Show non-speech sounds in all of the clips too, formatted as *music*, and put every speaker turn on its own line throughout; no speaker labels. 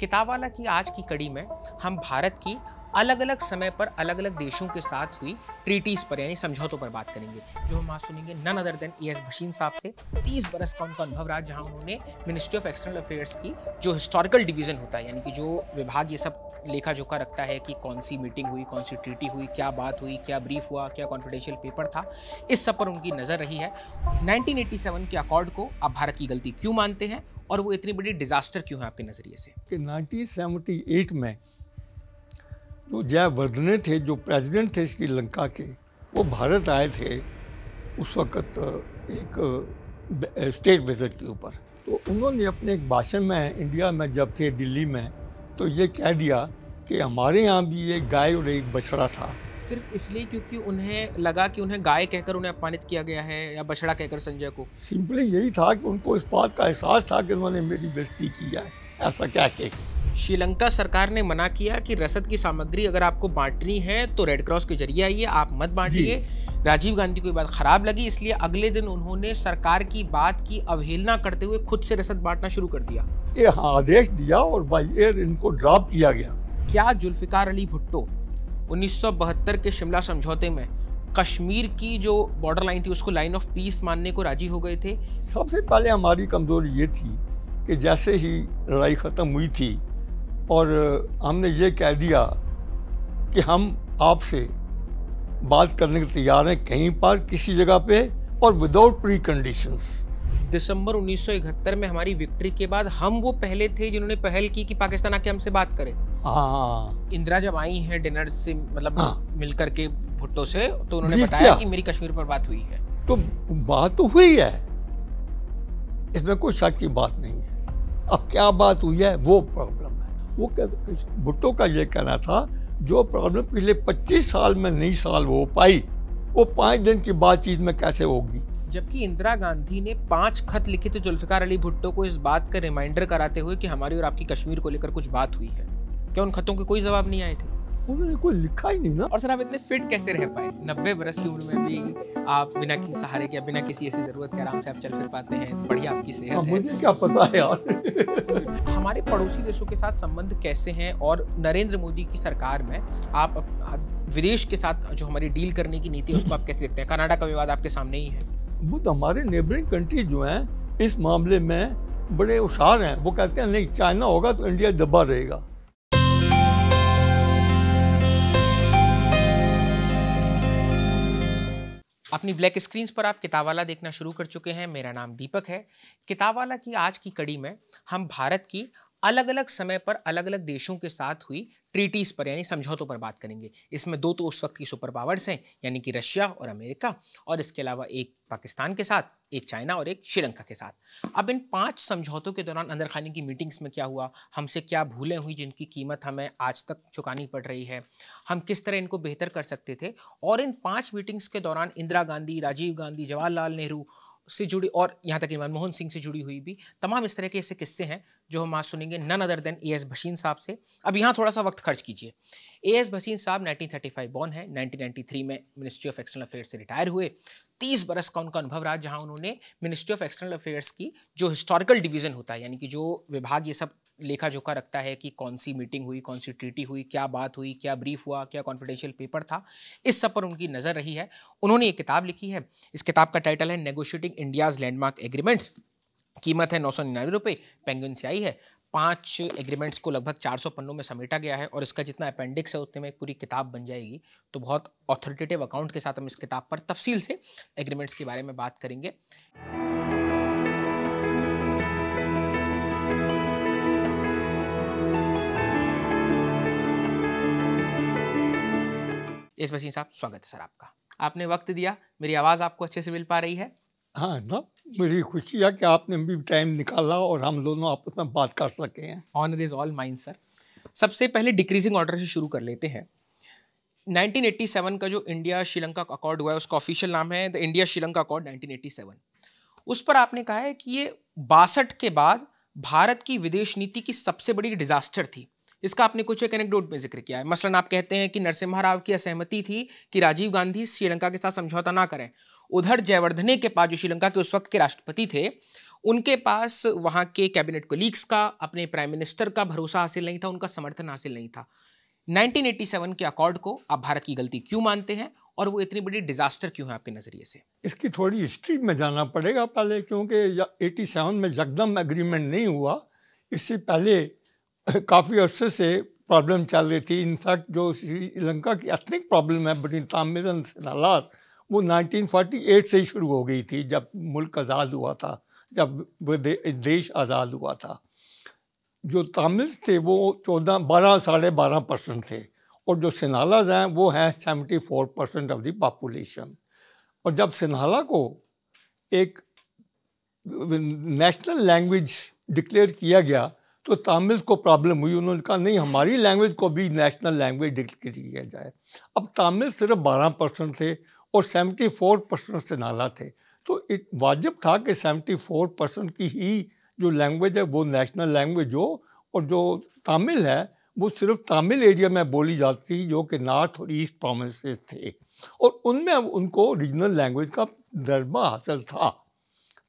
किताबवाला की आज की कड़ी में हम भारत की अलग अलग समय पर अलग अलग देशों के साथ हुई ट्रीटीज पर यानी समझौतों पर बात करेंगे जो हम आज सुनेंगे none other than A S Bhasin साहब से 30 बरस का उनका अनुभव रहा जहां उन्होंने मिनिस्ट्री ऑफ एक्सटर्नल अफेयर्स की जो हिस्टोरिकल डिवीजन होता है यानी कि जो विभाग ये सब लेखा जोखा रखता है कि कौन सी मीटिंग हुई कौन सी ट्रीटी हुई क्या बात हुई क्या ब्रीफ हुआ क्या कॉन्फिडेंशियल पेपर था इस सब पर उनकी नज़र रही है 1987 के अकॉर्ड को आप भारत की गलती क्यों मानते हैं और वो इतनी बड़ी डिज़ास्टर क्यों है आपके नज़रिए से कि
नाइनटीन में जो जयवर्धने थे जो प्रेसिडेंट थे श्रीलंका के वो भारत आए थे उस वक्त एक स्टेट विजिट के ऊपर तो उन्होंने अपने एक भाषण में इंडिया में जब थे दिल्ली में तो ये कह दिया कि हमारे यहाँ भी एक गाय और एक बछड़ा था
सिर्फ इसलिए क्योंकि उन्हें लगा कि उन्हें गाय कहकर उन्हें अपमानित किया गया है या बछड़ा कहकर संजय को
सिंपली यही था कि उनको इस बात का एहसास था कि उन्होंने मेरी बेजती की है
ऐसा क्या कह श्रीलंका सरकार ने मना किया कि रसद की सामग्री अगर आपको बांटनी है तो रेड क्रॉस के जरिए आइए आप मत बांटिए राजीव गांधी को ये बात खराब लगी इसलिए अगले दिन उन्होंने सरकार की बात की अवहेलना करते हुए खुद से रसद बांटना शुरू कर दिया
ये हाँ, आदेश दिया और बाई एयर इनको ड्रॉप किया गया
क्या जुल्फ़िकार अली भुट्टो 1972 के शिमला समझौते में कश्मीर की जो बॉर्डर लाइन थी उसको लाइन ऑफ पीस मानने को राजी हो गए थे
सबसे पहले हमारी कमजोरी ये थी कि जैसे ही लड़ाई ख़त्म हुई थी और हमने ये कह दिया कि हम आपसे बात करने को तैयार हैं कहीं पर किसी जगह पे और विदाउट प्री कंडीशंस
दिसंबर 1971 में हमारी विक्ट्री के बाद हम वो पहले थे जिन्होंने पहल की कि पाकिस्तान आके हमसे बात करे
हाँ।
इंदिरा जब आई है डिनर से मतलब हाँ। मिल करके भुट्टो से तो उन्होंने बताया कि मेरी कश्मीर पर बात हुई है
तो बात तो हुई है इसमें कोई शक की बात नहीं है अब क्या बात हुई है वो प्रॉब्लम है वो भुट्टो का ये कहना था जो प्रॉब्लम पिछले 25 साल में नहीं साल हो पाई वो पाँच दिन की बातचीत में कैसे होगी
जबकि इंदिरा गांधी ने पांच खत लिखे थे जुल्फिकार अली भुट्टो को इस बात का रिमाइंडर कराते हुए कि हमारी और आपकी कश्मीर को लेकर कुछ बात हुई है क्या उन खतों के कोई जवाब नहीं आए थे उन्होंने कोई लिखा ही नहीं ना और सर आप इतने फिट कैसे रह पाए नब्बे बरस की उम्र में भी आप बिना किसी सहारे के बिना किसी ऐसी जरूरत के आराम से आप चल फिर पाते हैं बढ़िया आपकी सेहत है मुझे क्या पता है यार *laughs* हमारे पड़ोसी देशों के साथ संबंध कैसे हैं और नरेंद्र मोदी की सरकार में आप विदेश के साथ जो हमारी डील करने की नीति है उसको आप कैसे देखते हैं कनाडा का विवाद आपके सामने ही है
बुद्ध हमारे नेबरिंग कंट्री जो हैं इस मामले में बड़े होशार हैं वो कहते हैं नहीं चाइना होगा तो इंडिया दबा रहेगा
अपनी ब्लैक स्क्रीन्स पर आप किताबवाला देखना शुरू कर चुके हैं मेरा नाम दीपक है किताबवाला की आज की कड़ी में हम भारत की अलग अलग समय पर अलग अलग देशों के साथ हुई ट्रीटीज़ पर यानी समझौतों पर बात करेंगे इसमें दो तो उस वक्त की सुपर पावर्स हैं यानी कि रशिया और अमेरिका और इसके अलावा एक पाकिस्तान के साथ एक चाइना और एक श्रीलंका के साथ अब इन पांच समझौतों के दौरान अंदर खाने की मीटिंग्स में क्या हुआ हमसे क्या भूलें हुई जिनकी कीमत हमें आज तक चुकानी पड़ रही है हम किस तरह इनको बेहतर कर सकते थे और इन पांच मीटिंग्स के दौरान इंदिरा गांधी राजीव गांधी जवाहरलाल नेहरू से जुड़ी और यहाँ तक कि मनमोहन सिंह से जुड़ी हुई भी तमाम इस तरह के ऐसे किस्से हैं जो हम आज सुनेंगे none other than A S Bhasin साहब से अब यहाँ थोड़ा सा वक्त खर्च कीजिए ए एस भसीन साहब 1935 बॉर्न है 1993 में मिनिस्ट्री ऑफ एक्सटर्नल अफेयर्स से रिटायर हुए 30 बरस का उनका अनुभव रहा जहाँ उन्होंने मिनिस्ट्री ऑफ एक्सटर्नल अफेयर्स की जो हिस्टोरिकल डिवीजन होता है यानी कि जो विभाग ये सब लेखा जोखा रखता है कि कौन सी मीटिंग हुई कौन सी ट्रीटी हुई क्या बात हुई क्या ब्रीफ हुआ क्या कॉन्फिडेंशियल पेपर था इस सब पर उनकी नज़र रही है उन्होंने ये किताब लिखी है इस किताब का टाइटल है नेगोशिएटिंग इंडियाज़ लैंडमार्क एग्रीमेंट्स कीमत है नौ सौ निन्यानवे रुपये पेंगुइन से आई है पांच एग्रीमेंट्स को लगभग 400 पन्नों में समेटा गया है और इसका जितना अपेंडिक्स है उतने में एक पूरी किताब बन जाएगी तो बहुत ऑथोरिटेटिव अकाउंट के साथ हम इस किताब पर तफसील से एग्रीमेंट्स के बारे में बात करेंगे यस वसीम साहब स्वागत है सर आपका आपने वक्त दिया मेरी आवाज़ आपको अच्छे से मिल पा रही है हाँ ना मेरी खुशी है कि आपने भी टाइम निकाला और हम दोनों आपस में बात कर सके हैं honour is all mine sir सबसे पहले डिक्रीजिंग ऑर्डर से शुरू कर लेते हैं 1987 का जो इंडिया श्रीलंका अकॉर्ड हुआ है उसका ऑफिशियल नाम है द इंडिया श्रीलंका अकॉर्ड 1987 उस पर आपने कहा है कि ये बासठ के बाद भारत की विदेश नीति की सबसे बड़ी डिजास्टर थी इसका आपने कुछ एक एनेक्डोट में जिक्र किया है मसलन आप कहते हैं कि नरसिम्हा राव की असहमति थी कि राजीव गांधी श्रीलंका के साथ समझौता ना करें उधर जयवर्धने के पास जो श्रीलंका के उस वक्त के राष्ट्रपति थे उनके पास वहाँ के कैबिनेट कोलीग्स का अपने प्राइम मिनिस्टर का भरोसा हासिल नहीं था उनका समर्थन हासिल नहीं था 1987 के अकॉर्ड को आप भारत की गलती क्यों मानते हैं और वो इतनी बड़ी डिजास्टर क्यों है आपके नज़रिए से
इसकी थोड़ी हिस्ट्री में जाना पड़ेगा पहले क्योंकि 87 में यकदम एग्रीमेंट नहीं हुआ इससे पहले *laughs* काफ़ी अर्से से प्रॉब्लम चल रही थी इनफैक्ट जो श्रीलंका की एथनिक प्रॉब्लम है बनी तामिलन हालात वो 1948 से ही शुरू हो गई थी जब मुल्क आज़ाद हुआ था जब देश आज़ाद हुआ था जो तामिल थे वो चौदह बारह साढ़े बारह परसेंट थे और जो सिन्हालाज हैं वो हैं seventy four percent of the population और जब सिन्हाला को एक नेशनल लैंग्वेज डिक्लेयर किया गया तो तमिल को प्रॉब्लम हुई उन्होंने कहा नहीं हमारी लैंग्वेज को भी नेशनल लैंग्वेज डिक्लेयर किया जाए अब तमिल सिर्फ बारह परसेंट थे और सेवेंटी फोर परसेंट से नाला थे तो एक वाजिब था कि सेवेंटी फोर परसेंट की ही जो लैंग्वेज है वो नेशनल लैंग्वेज हो और जो तमिल है वो सिर्फ तमिल एरिया में बोली जाती थी जो कि नॉर्थ और ईस्ट प्रोविंसेस थे और उनमें उनको रीजनल लैंग्वेज का दर्जा हासिल था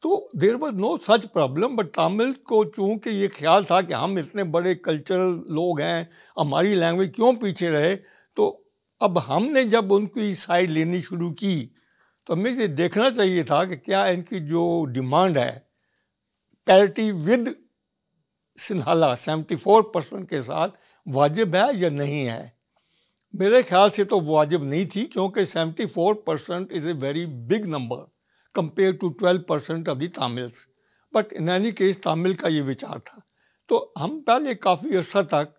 तो there was no such problem but Tamil को चूँकि ये ख्याल था कि हम इतने बड़े कल्चरल लोग हैं हमारी लैंग्वेज क्यों पीछे रहे तो अब हमने जब उनकी साइड लेनी शुरू की तो हमें ये देखना चाहिए था कि क्या इनकी जो डिमांड है parity with Sinhala seventy four percent के साथ वाजिब है या नहीं है मेरे ख्याल से तो वाजिब नहीं थी क्योंकि seventy four percent is a very big number compared to 12% of the Tamils. But in any case Tamil का ये विचार था तो हम पहले काफ़ी अर्सा तक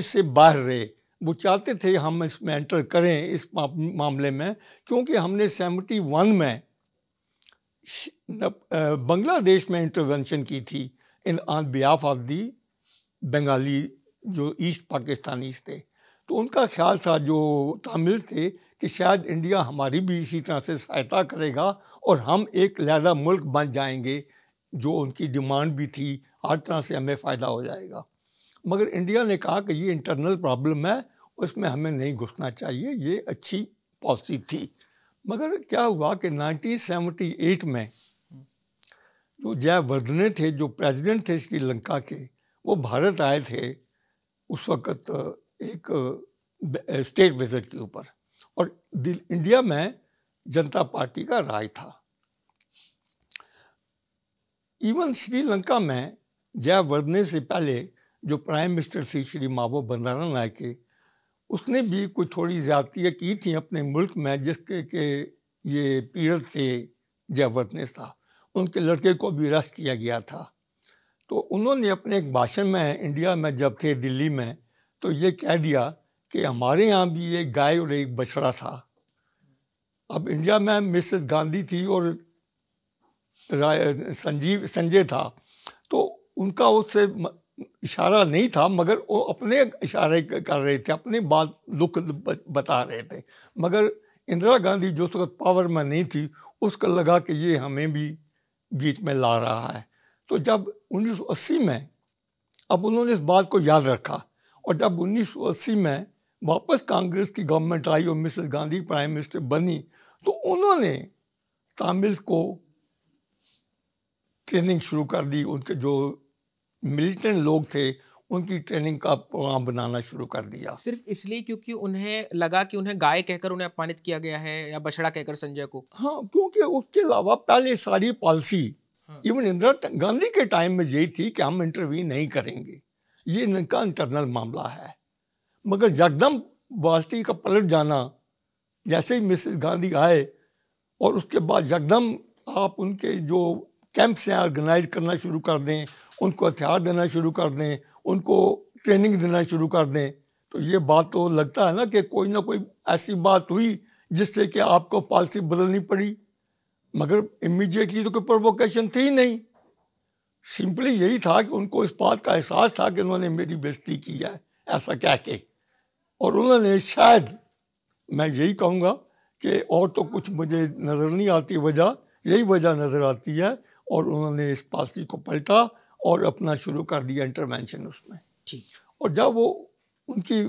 इससे बाहर रहे वो चाहते थे हम इसमें एंटर करें इस मामले में क्योंकि हमने सेवेंटी वन में बांग्लादेश में इंटरवेंशन की थी in on behalf of the Bengali जो ईस्ट पाकिस्तानी थे तो उनका ख्याल था जो तमिल थे कि शायद इंडिया हमारी भी इसी तरह से सहायता करेगा और हम एक लहजा मुल्क बन जाएंगे जो उनकी डिमांड भी थी हर तरह से हमें फ़ायदा हो जाएगा मगर इंडिया ने कहा कि ये इंटरनल प्रॉब्लम है उसमें हमें नहीं घुसना चाहिए ये अच्छी पॉलिसी थी मगर क्या हुआ कि 1978 में जो जयवर्धने थे जो प्रेसिडेंट थे श्रीलंका के वो भारत आए थे उस वक़्त एक स्टेट विज़िट के ऊपर और इंडिया में जनता पार्टी का राय था इवन श्रीलंका में वर्धने से पहले जो प्राइम मिनिस्टर थी श्री माबो बंदारा नायके उसने भी कुछ थोड़ी ज़्यादतियाँ की थी अपने मुल्क में जिसके के ये पीड़ित थे जयवर्धने साहब उनके लड़के को भी अरेस्ट किया गया था तो उन्होंने अपने एक भाषण में इंडिया में जब थे दिल्ली में तो ये कह दिया कि हमारे यहाँ भी एक गाय और एक बछड़ा था अब इंडिया में मिसेस गांधी थी और संजीव संजय था तो उनका उससे इशारा नहीं था मगर वो अपने इशारे कर रहे थे अपने बात लुक बता रहे थे मगर इंदिरा गांधी जो उस पावर में नहीं थी उसको लगा कि ये हमें भी बीच में ला रहा है तो जब 1980 में अब उन्होंने इस बात को याद रखा और जब 1980 में वापस कांग्रेस की गवर्नमेंट आई और मिसेस गांधी प्राइम मिनिस्टर बनी तो उन्होंने तामिल को ट्रेनिंग शुरू कर दी उनके जो मिलिटेंट लोग थे उनकी ट्रेनिंग का प्रोग्राम बनाना शुरू कर दिया
सिर्फ इसलिए क्योंकि उन्हें लगा कि उन्हें गाय कहकर उन्हें अपमानित किया गया है या बछड़ा कहकर संजय को
हाँ क्योंकि उसके अलावा पहले सारी पॉलिसी हाँ। इवन इंदिरा गांधी के टाइम में यही थी कि हम इंटरव्यू नहीं करेंगे ये इनका इंटरनल मामला है मगर यकदम बाल्टी का पलट जाना जैसे ही मिसेस गांधी आए और उसके बाद यकदम आप उनके जो कैंप्स हैं ऑर्गेनाइज करना शुरू कर दें उनको हथियार देना शुरू कर दें उनको ट्रेनिंग देना शुरू कर दें तो ये बात तो लगता है ना कि कोई ना कोई ऐसी बात हुई जिससे कि आपको पॉलिसी बदलनी पड़ी मगर इमीडिएटली तो कोई प्रोवोकेशन थी ही नहीं सिंपली यही था कि उनको इस बात का एहसास था कि उन्होंने मेरी बेजती की है ऐसा कह के और उन्होंने शायद मैं यही कहूँगा कि और तो कुछ मुझे नज़र नहीं आती वजह यही वजह नज़र आती है और उन्होंने इस पॉलिसी को पलटा और अपना शुरू कर दिया इंटरवेंशन उसमें ठीक और जब वो उनकी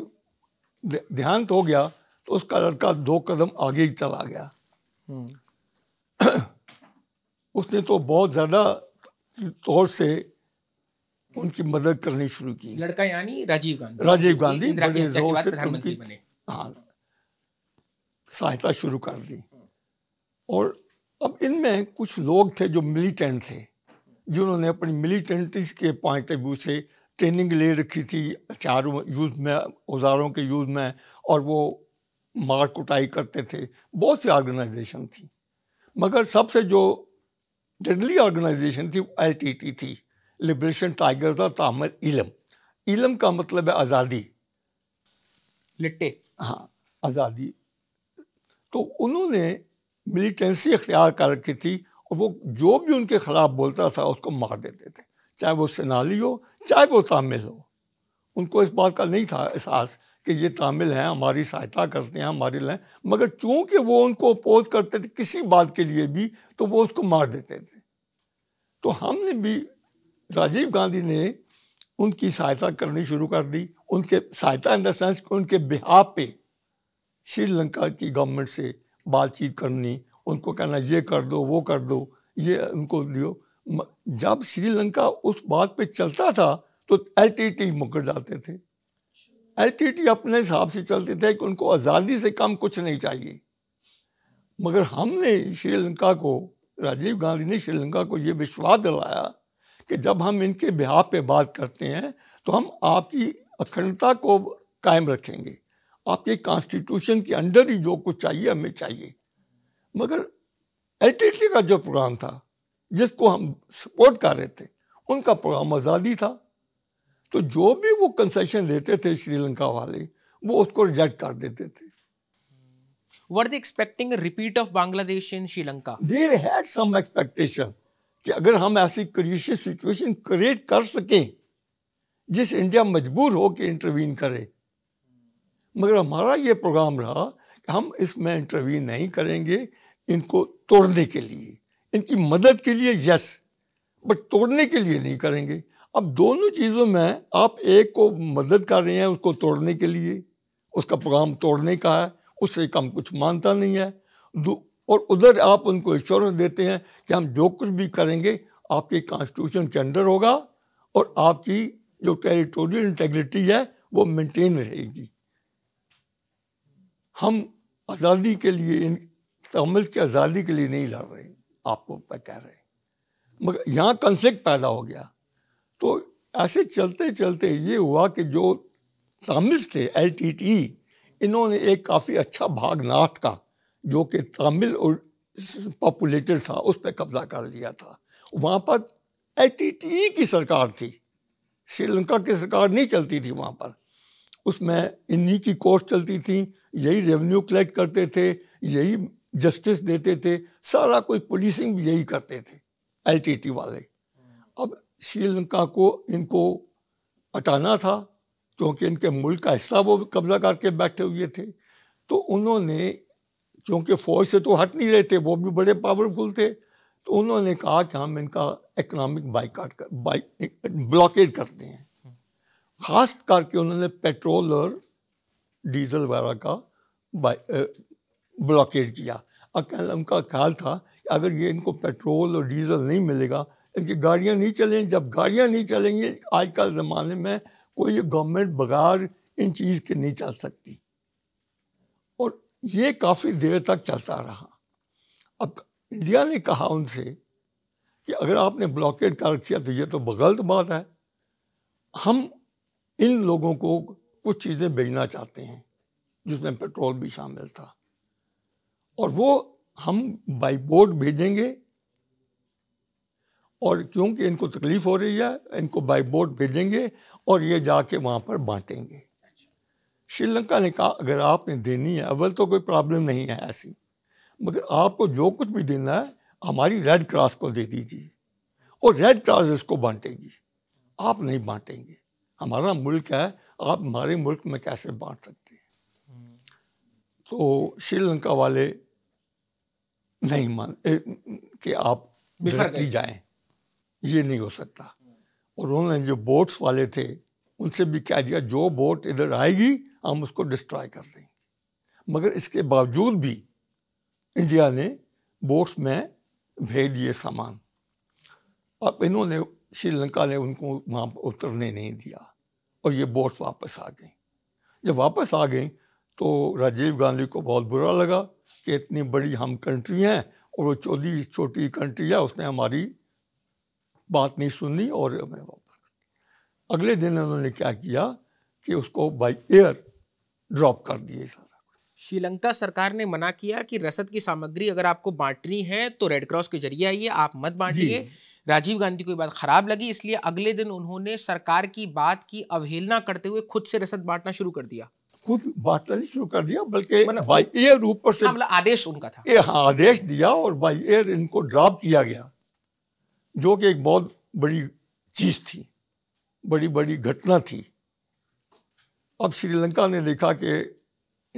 देहांत तो हो गया तो उसका लड़का दो कदम आगे ही चला गया
हम्म।
*clears throat* उसने तो बहुत ज़्यादा तौर से उनकी मदद करनी शुरू की
लड़का यानी राजीव गांधी राजीव गांधी बड़े जोर से उनकी
हाँ सहायता शुरू कर दी और अब इनमें कुछ लोग थे जो मिलिटेंट थे जिन्होंने अपनी मिलिटेंटिस के पॉइंट ऑफ व्यू से ट्रेनिंग ले रखी थी हथियारों यूज में औजारों के यूज में और वो मार कुटाई करते थे बहुत सी ऑर्गेनाइजेशन थी मगर सबसे जो डेडली ऑर्गेनाइजेशन थी एल टी टी थी लिबरेशन टाइगर था तामर तो इलम इलम का मतलब है आज़ादी लिट्टे हाँ आज़ादी तो उन्होंने मिलिटेंसी अख्तियार कर रखी थी और वो जो भी उनके ख़िलाफ़ बोलता था उसको मार देते थे चाहे वो सेनाली हो चाहे वो तामिल हो उनको इस बात का नहीं था एहसास कि ये तामिल हैं हमारी सहायता करते हैं हमारे लिए मगर चूंकि वो उनको अपोज करते थे किसी बात के लिए भी तो वो उसको मार देते थे तो हमने भी राजीव गांधी ने उनकी सहायता करनी शुरू कर दी उनके सहायता इन द सेंस उनके बिहाव पे श्रीलंका की गवर्नमेंट से बातचीत करनी उनको कहना ये कर दो वो कर दो ये उनको दियो जब श्रीलंका उस बात पे चलता था तो एल मुकर जाते थे एल अपने हिसाब से चलते थे कि उनको आज़ादी से कम कुछ नहीं चाहिए मगर हमने श्रीलंका को राजीव गांधी ने श्रीलंका को ये विश्वास दिलाया कि जब हम इनके बिहार पे बात करते हैं तो हम आपकी अखंडता को कायम रखेंगे आपके कॉन्स्टिट्यूशन के अंडर ही जो कुछ चाहिए हमें चाहिए मगर एल का जो प्रोग्राम था जिसको हम सपोर्ट कर रहे थे उनका प्रोग्राम आज़ादी था तो जो भी वो कंसेशन देते थे श्रीलंका वाले वो उसको रिजेक्ट कर देते थे
were they expecting repeat of Bangladesh in Sri Lanka
there had some expectation कि अगर हम ऐसी क्रिशियस सिचुएशन क्रिएट कर सकें जिस इंडिया मजबूर हो के इंटरवीन करे मगर हमारा ये प्रोग्राम रहा कि हम इसमें इंटरव्यू नहीं करेंगे इनको तोड़ने के लिए इनकी मदद के लिए यस बट तोड़ने के लिए नहीं करेंगे अब दोनों चीज़ों में आप एक को मदद कर रहे हैं उसको तोड़ने के लिए उसका प्रोग्राम तोड़ने का है उससे कम कुछ मानता नहीं है और उधर आप उनको इश्योरेंस देते हैं कि हम जो कुछ भी करेंगे आपके कॉन्स्टिट्यूशन के अंडर होगा और आपकी जो टेरिटोरियल इंटेग्रिटी है वो मेंटेन रहेगी हम आज़ादी के लिए इन तमिल की आज़ादी के लिए नहीं लड़ रहे आपको कह रहे मगर यहाँ कंफ्लिक्ट पैदा हो गया तो ऐसे चलते चलते ये हुआ कि जो तमिल थे एल टी टी इन्होंने एक काफ़ी अच्छा भागनाथ का जो कि तामिल और पॉपुलेटेड था उस पर कब्जा कर लिया था वहाँ पर एल टी टी की सरकार थी श्रीलंका की सरकार नहीं चलती थी वहाँ पर उसमें इन्हीं की कोर्ट चलती थी यही रेवेन्यू कलेक्ट करते थे यही जस्टिस देते थे सारा कोई पुलिसिंग भी यही करते थे एल वाले अब श्रीलंका को इनको हटाना था क्योंकि इनके मुल्क का हिस्सा वो कब्जा करके बैठे हुए थे तो उन्होंने क्योंकि फ़ौज से तो हट नहीं रहे थे वो भी बड़े पावरफुल थे तो उन्होंने कहा कि हम इनका इकनॉमिक बाइकाट कर बाइक ब्लॉकेट करते हैं ख़ास करके उन्होंने पेट्रोल और डीजल वगैरह का ब्लॉकेट किया और कहना उनका ख्याल था कि अगर ये इनको पेट्रोल और डीजल नहीं मिलेगा इनकी गाड़ियाँ नहीं चलेंगी जब गाड़ियाँ नहीं चलेंगी आज कल ज़माने में कोई गवर्नमेंट बगैर इन चीज़ के नहीं चल सकती और ये काफ़ी देर तक चलता रहा अब इंडिया ने कहा उनसे कि अगर आपने ब्लॉकेट कर रखी तो ये तो गलत बात है हम इन लोगों को कुछ चीज़ें भेजना चाहते हैं जिसमें पेट्रोल भी शामिल था और वो हम बाई बोट भेजेंगे और क्योंकि इनको तकलीफ़ हो रही है इनको बाई बोट भेजेंगे और ये जाके वहाँ पर बांटेंगे श्रीलंका ने कहा अगर आपने देनी है अव्वल तो कोई प्रॉब्लम नहीं है ऐसी मगर आपको जो कुछ भी देना है हमारी रेड क्रॉस को दे दीजिए और रेड क्रॉस इसको बांटेगी आप नहीं बांटेंगे हमारा मुल्क है आप हमारे मुल्क में कैसे बांट सकते हैं तो श्रीलंका वाले नहीं मान कि आप बिखरती जाएं ये नहीं हो सकता और उन्होंने जो बोट्स वाले थे उनसे भी कह दिया जो बोट इधर आएगी हम उसको डिस्ट्रॉय कर देंगे मगर इसके बावजूद भी इंडिया ने बोट्स में भेज दिए सामान अब इन्होंने श्रीलंका ने उनको वहाँ उतरने नहीं दिया और ये बोट वापस आ गई जब वापस आ गई तो राजीव गांधी को बहुत बुरा लगा कि इतनी बड़ी हम कंट्री हैं और वो चौधरी छोटी कंट्री है उसने हमारी बात नहीं सुनी और हमें वापस अगले दिन उन्होंने क्या किया कि उसको बाई एयर ड्रॉप कर दिए सारा
श्रीलंका सरकार ने मना किया कि रसद की सामग्री अगर आपको बांटनी है तो रेड क्रॉस के जरिए आइए आप मत बांटिए राजीव गांधी को ये बात खराब लगी इसलिए अगले दिन उन्होंने सरकार की बात की अवहेलना करते हुए खुद से रसद बांटना शुरू कर दिया
खुद बांटना नहीं शुरू कर दिया
बल्कि ऊपर मतलब से हाँ, मतलब आदेश उनका
था हाँ आदेश दिया और बाई एयर इनको ड्रॉप किया गया जो कि एक बहुत बड़ी चीज थी बड़ी बड़ी घटना थी अब श्रीलंका ने देखा कि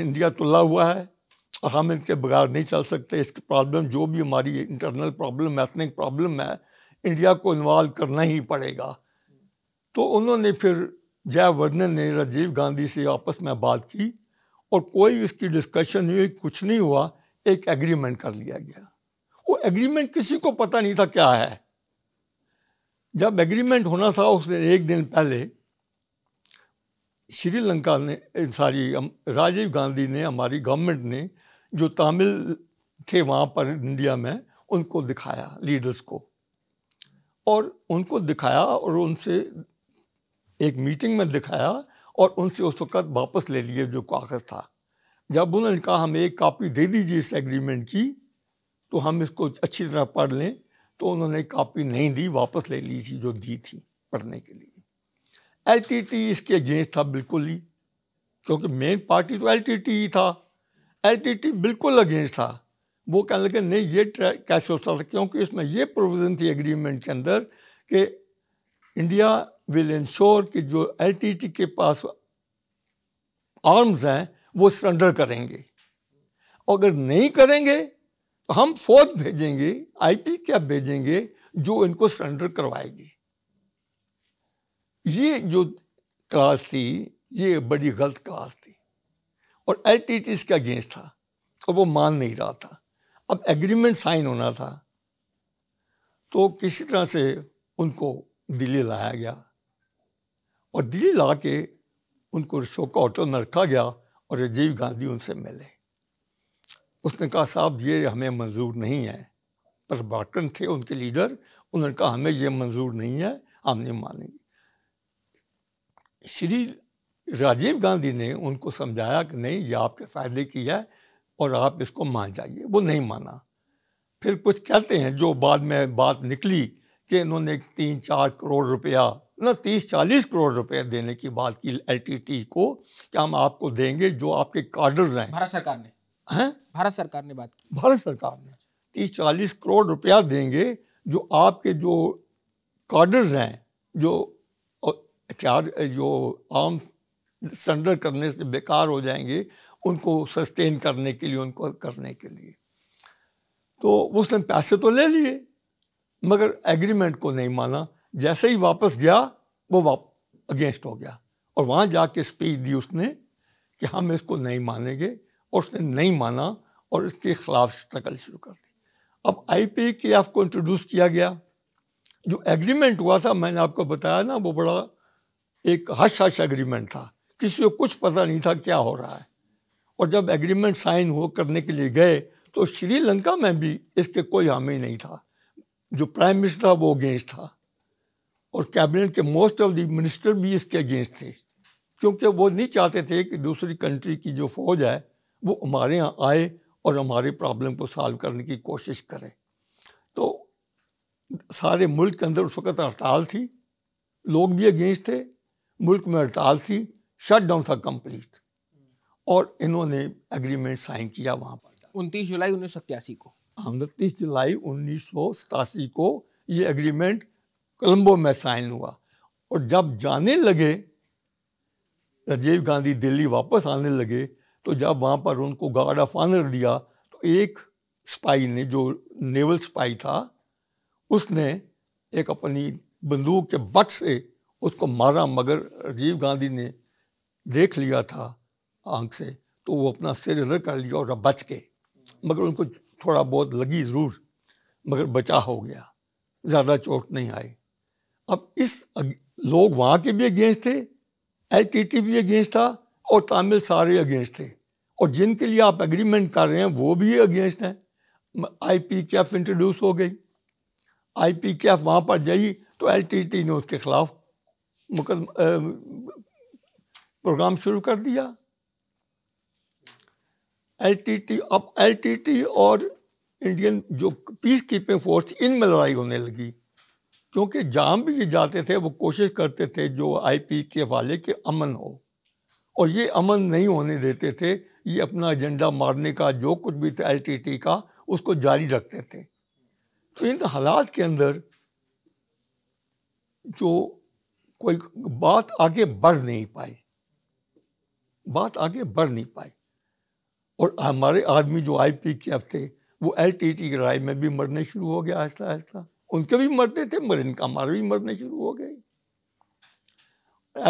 इंडिया तुला हुआ है हम इनके बगैर नहीं चल सकते इसकी प्रॉब्लम जो भी हमारी इंटरनल प्रॉब्लम एथनिक प्रॉब्लम है इंडिया को इन्वॉल्व करना ही पड़ेगा तो उन्होंने फिर जयवर्धन ने राजीव गांधी से आपस में बात की और कोई उसकी डिस्कशन हुई कुछ नहीं हुआ एक एग्रीमेंट कर लिया गया वो एग्रीमेंट किसी को पता नहीं था क्या है जब एग्रीमेंट होना था उसने एक दिन पहले श्रीलंका ने सॉरी राजीव गांधी ने हमारी गवर्नमेंट ने जो तमिल थे वहाँ पर इंडिया में उनको दिखाया लीडर्स को और उनको दिखाया और उनसे एक मीटिंग में दिखाया और उनसे उस वक़्त वापस ले लिए जो कागज़ था जब उन्होंने कहा हमें एक कापी दे दीजिए इस एग्रीमेंट की तो हम इसको अच्छी तरह पढ़ लें तो उन्होंने कापी नहीं दी वापस ले ली थी जो दी थी पढ़ने के लिए टी इसके अगेंस्ट था बिल्कुल ही क्योंकि मेन पार्टी तो टी ही था टी बिल्कुल अगेंस्ट था वो कह लगे नहीं ये कैसे होता था क्योंकि इसमें ये प्रोविज़न थी एग्रीमेंट के अंदर कि इंडिया विल इंश्योर कि जो एल के पास आर्म्स हैं वो सरेंडर करेंगे अगर नहीं करेंगे तो हम फौज भेजेंगे आईपी क्या भेजेंगे जो इनको सरेंडर करवाएगी ये जो क्लास थी ये बड़ी गलत क्लास थी और एल टी टी इसके अगेंस्ट था और वो मान नहीं रहा था अब एग्रीमेंट साइन होना था तो किसी तरह से उनको दिल्ली लाया गया और दिल्ली ला के उनको शोका ऑटो में रखा गया और राजीव गांधी उनसे मिले उसने कहा साहब ये हमें मंजूर नहीं है पर बाटन थे उनके लीडर उन्होंने कहा हमें ये मंजूर नहीं है हम नहीं मानेंगे श्री राजीव गांधी ने उनको समझाया कि नहीं ये आपके फ़ायदे की है और आप इसको मान जाइए वो नहीं माना फिर कुछ कहते हैं जो बाद में बात निकली कि इन्होंने तीन चार करोड़ रुपया ना तीस चालीस करोड़ रुपए देने की बात की एल को कि हम आपको देंगे जो आपके कार्डर हैं
भारत सरकार ने हैं भारत सरकार ने बात
की भारत सरकार ने तीस चालीस करोड़ रुपया देंगे जो आपके जो कार्डर हैं जो हथियार जो आम सरेंडर करने से बेकार हो जाएंगे उनको सस्टेन करने के लिए उनको करने के लिए तो उसने पैसे तो ले लिए मगर एग्रीमेंट को नहीं माना जैसे ही वापस गया वो वाप अगेंस्ट हो गया और वहाँ जाके स्पीच दी उसने कि हम इसको नहीं मानेंगे और उसने नहीं माना और इसके ख़िलाफ़ स्ट्रगल शुरू कर दी अब आई पी के एफ को इंट्रोड्यूस किया गया जो एग्रीमेंट हुआ था मैंने आपको बताया ना वो बड़ा एक हश हश एग्रीमेंट था किसी को कुछ पता नहीं था क्या हो रहा है और जब एग्रीमेंट साइन हो करने के लिए गए तो श्रीलंका में भी इसके कोई हामी नहीं था जो प्राइम मिनिस्टर था वो अगेंस्ट था और कैबिनेट के मोस्ट ऑफ द मिनिस्टर भी इसके अगेंस्ट थे क्योंकि वो नहीं चाहते थे कि दूसरी कंट्री की जो फौज है वो हमारे यहाँ आए और हमारे प्रॉब्लम को सॉल्व करने की कोशिश करें तो सारे मुल्क के अंदर उस वक्त हड़ताल थी लोग भी अगेंस्ट थे मुल्क में हड़ताल थी शट डाउन था कंप्लीट और इन्होंने एग्रीमेंट साइन किया वहाँ पर
उनतीस जुलाई उन्नीस सौ को
हाँ, उनतीस जुलाई उन्नीस सौ सतासी को ये एग्रीमेंट कोलंबो में साइन हुआ और जब जाने लगे राजीव गांधी दिल्ली वापस आने लगे तो जब वहाँ पर उनको गार्ड ऑफ ऑनर दिया तो एक स्पाई ने जो नेवल स्पाई था उसने एक अपनी बंदूक के बट से उसको मारा मगर राजीव गांधी ने देख लिया था आँख से तो वो अपना सिर इधर कर लिया और बच के मगर उनको थोड़ा बहुत लगी ज़रूर मगर बचा हो गया ज़्यादा चोट नहीं आई अब इस लोग वहाँ के भी अगेंस्ट थे एल भी अगेंस्ट था और तामिल सारे अगेंस्ट थे और जिनके लिए आप एग्रीमेंट कर रहे हैं वो भी अगेंस्ट हैं आई पी कैफ इंट्रोड्यूस हो गई आई पी कैफ वहाँ पर जाइए तो एल ने उसके ख़िलाफ़ मुकदम प्रोग्राम शुरू कर दिया एलटीटी अब एलटीटी और इंडियन जो पीस कीपिंग फोर्स इनमें लड़ाई होने लगी क्योंकि जहाँ भी ये जाते थे वो कोशिश करते थे जो पी के हवाले के अमन हो और ये अमन नहीं होने देते थे ये अपना एजेंडा मारने का जो कुछ भी था एलटीटी का उसको जारी रखते थे तो इन हालात के अंदर जो कोई बात आगे बढ़ नहीं पाई बात आगे बढ़ नहीं पाई और हमारे आदमी जो आई पी के हफ्ते वो एल टी टी की लड़ाई में भी मरने शुरू हो गया आहिस्ता आहिस्ता उनके भी मरते थे मगर इनका मार भी मरने शुरू हो गए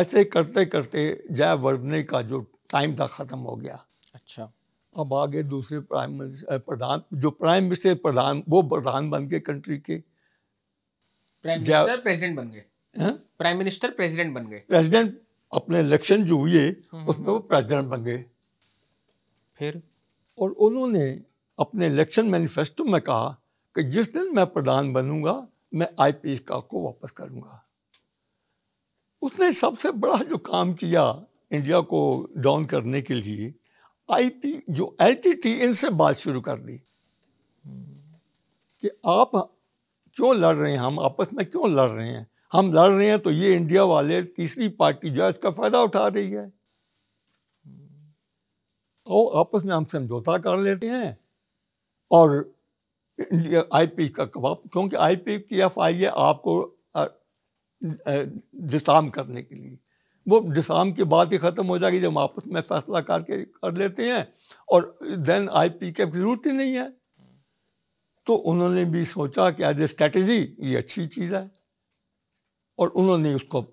ऐसे करते करते जय वर्धने का जो टाइम था ख़त्म हो गया अच्छा अब आगे दूसरे प्राइम मिनिस्टर प्रधान जो प्राइम मिनिस्टर प्रधान वो प्रधान बन गए कंट्री के
प्राइम मिनिस्टर प्रेसिडेंट बन गए प्राइम मिनिस्टर प्रेसिडेंट बन गए
प्रेसिडेंट अपने इलेक्शन जो हुए हम्म, हम्म, उसमें वो प्रेसिडेंट हम्म। बन गए फिर और उन्होंने अपने इलेक्शन मैनिफेस्टो में कहा कि जिस दिन मैं प्रधान बनूंगा मैं आईपीएस का को वापस करूंगा उसने सबसे बड़ा जो काम किया इंडिया को डाउन करने के लिए आईपी जो एलटी थी इनसे बात शुरू कर दी कि आप क्यों लड़ रहे हैं हम आपस में क्यों लड़ रहे हैं हम लड़ रहे हैं तो ये इंडिया वाले तीसरी पार्टी जो है इसका फ़ायदा उठा रही है तो आपस में हम समझौता कर लेते हैं और इंडिया आईपी का कबाब क्योंकि आईपी की एफ आई है आपको डिसाम करने के लिए वो डिसाम की बात ही ख़त्म हो जाएगी जब आपस में फैसला करके कर लेते हैं और देन आई पी की ज़रूरत ही नहीं है तो उन्होंने भी सोचा कि एज ए स्ट्रेटजी ये अच्छी चीज़ है और उन्होंने उसको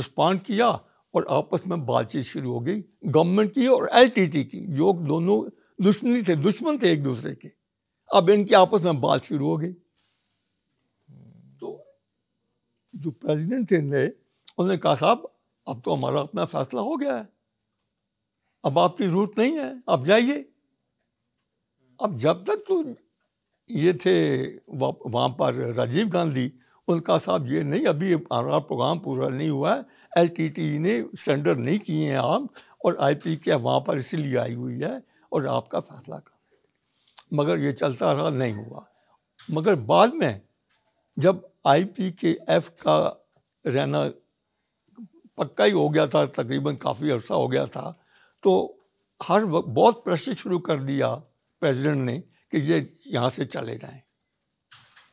रिस्पॉन्ड किया और आपस में बातचीत शुरू हो गई गवर्नमेंट की और एल की जो दोनों दुश्मनी थे दुश्मन थे एक दूसरे के अब इनके आपस में बात शुरू हो गई तो जो प्रेसिडेंट थे नए उन्होंने कहा साहब अब तो हमारा अपना फैसला हो गया है अब आपकी जरूरत नहीं है आप जाइए अब जब तक तो ये थे वहाँ पर राजीव गांधी उन्होंने कहा साहब ये नहीं अभी हमारा प्रोग्राम पूरा नहीं हुआ है एल टी टी ने सेंडर नहीं किए हैं आप और आई पी के वहाँ पर इसीलिए आई हुई है और आपका फैसला कर मगर ये चलता रहा नहीं हुआ मगर बाद में जब आई पी के एफ का रहना पक्का ही हो गया था तकरीबन काफ़ी अर्सा हो गया था तो हर वक्त बहुत प्रश्न शुरू कर दिया प्रेसिडेंट ने कि ये यहाँ से चले जाएं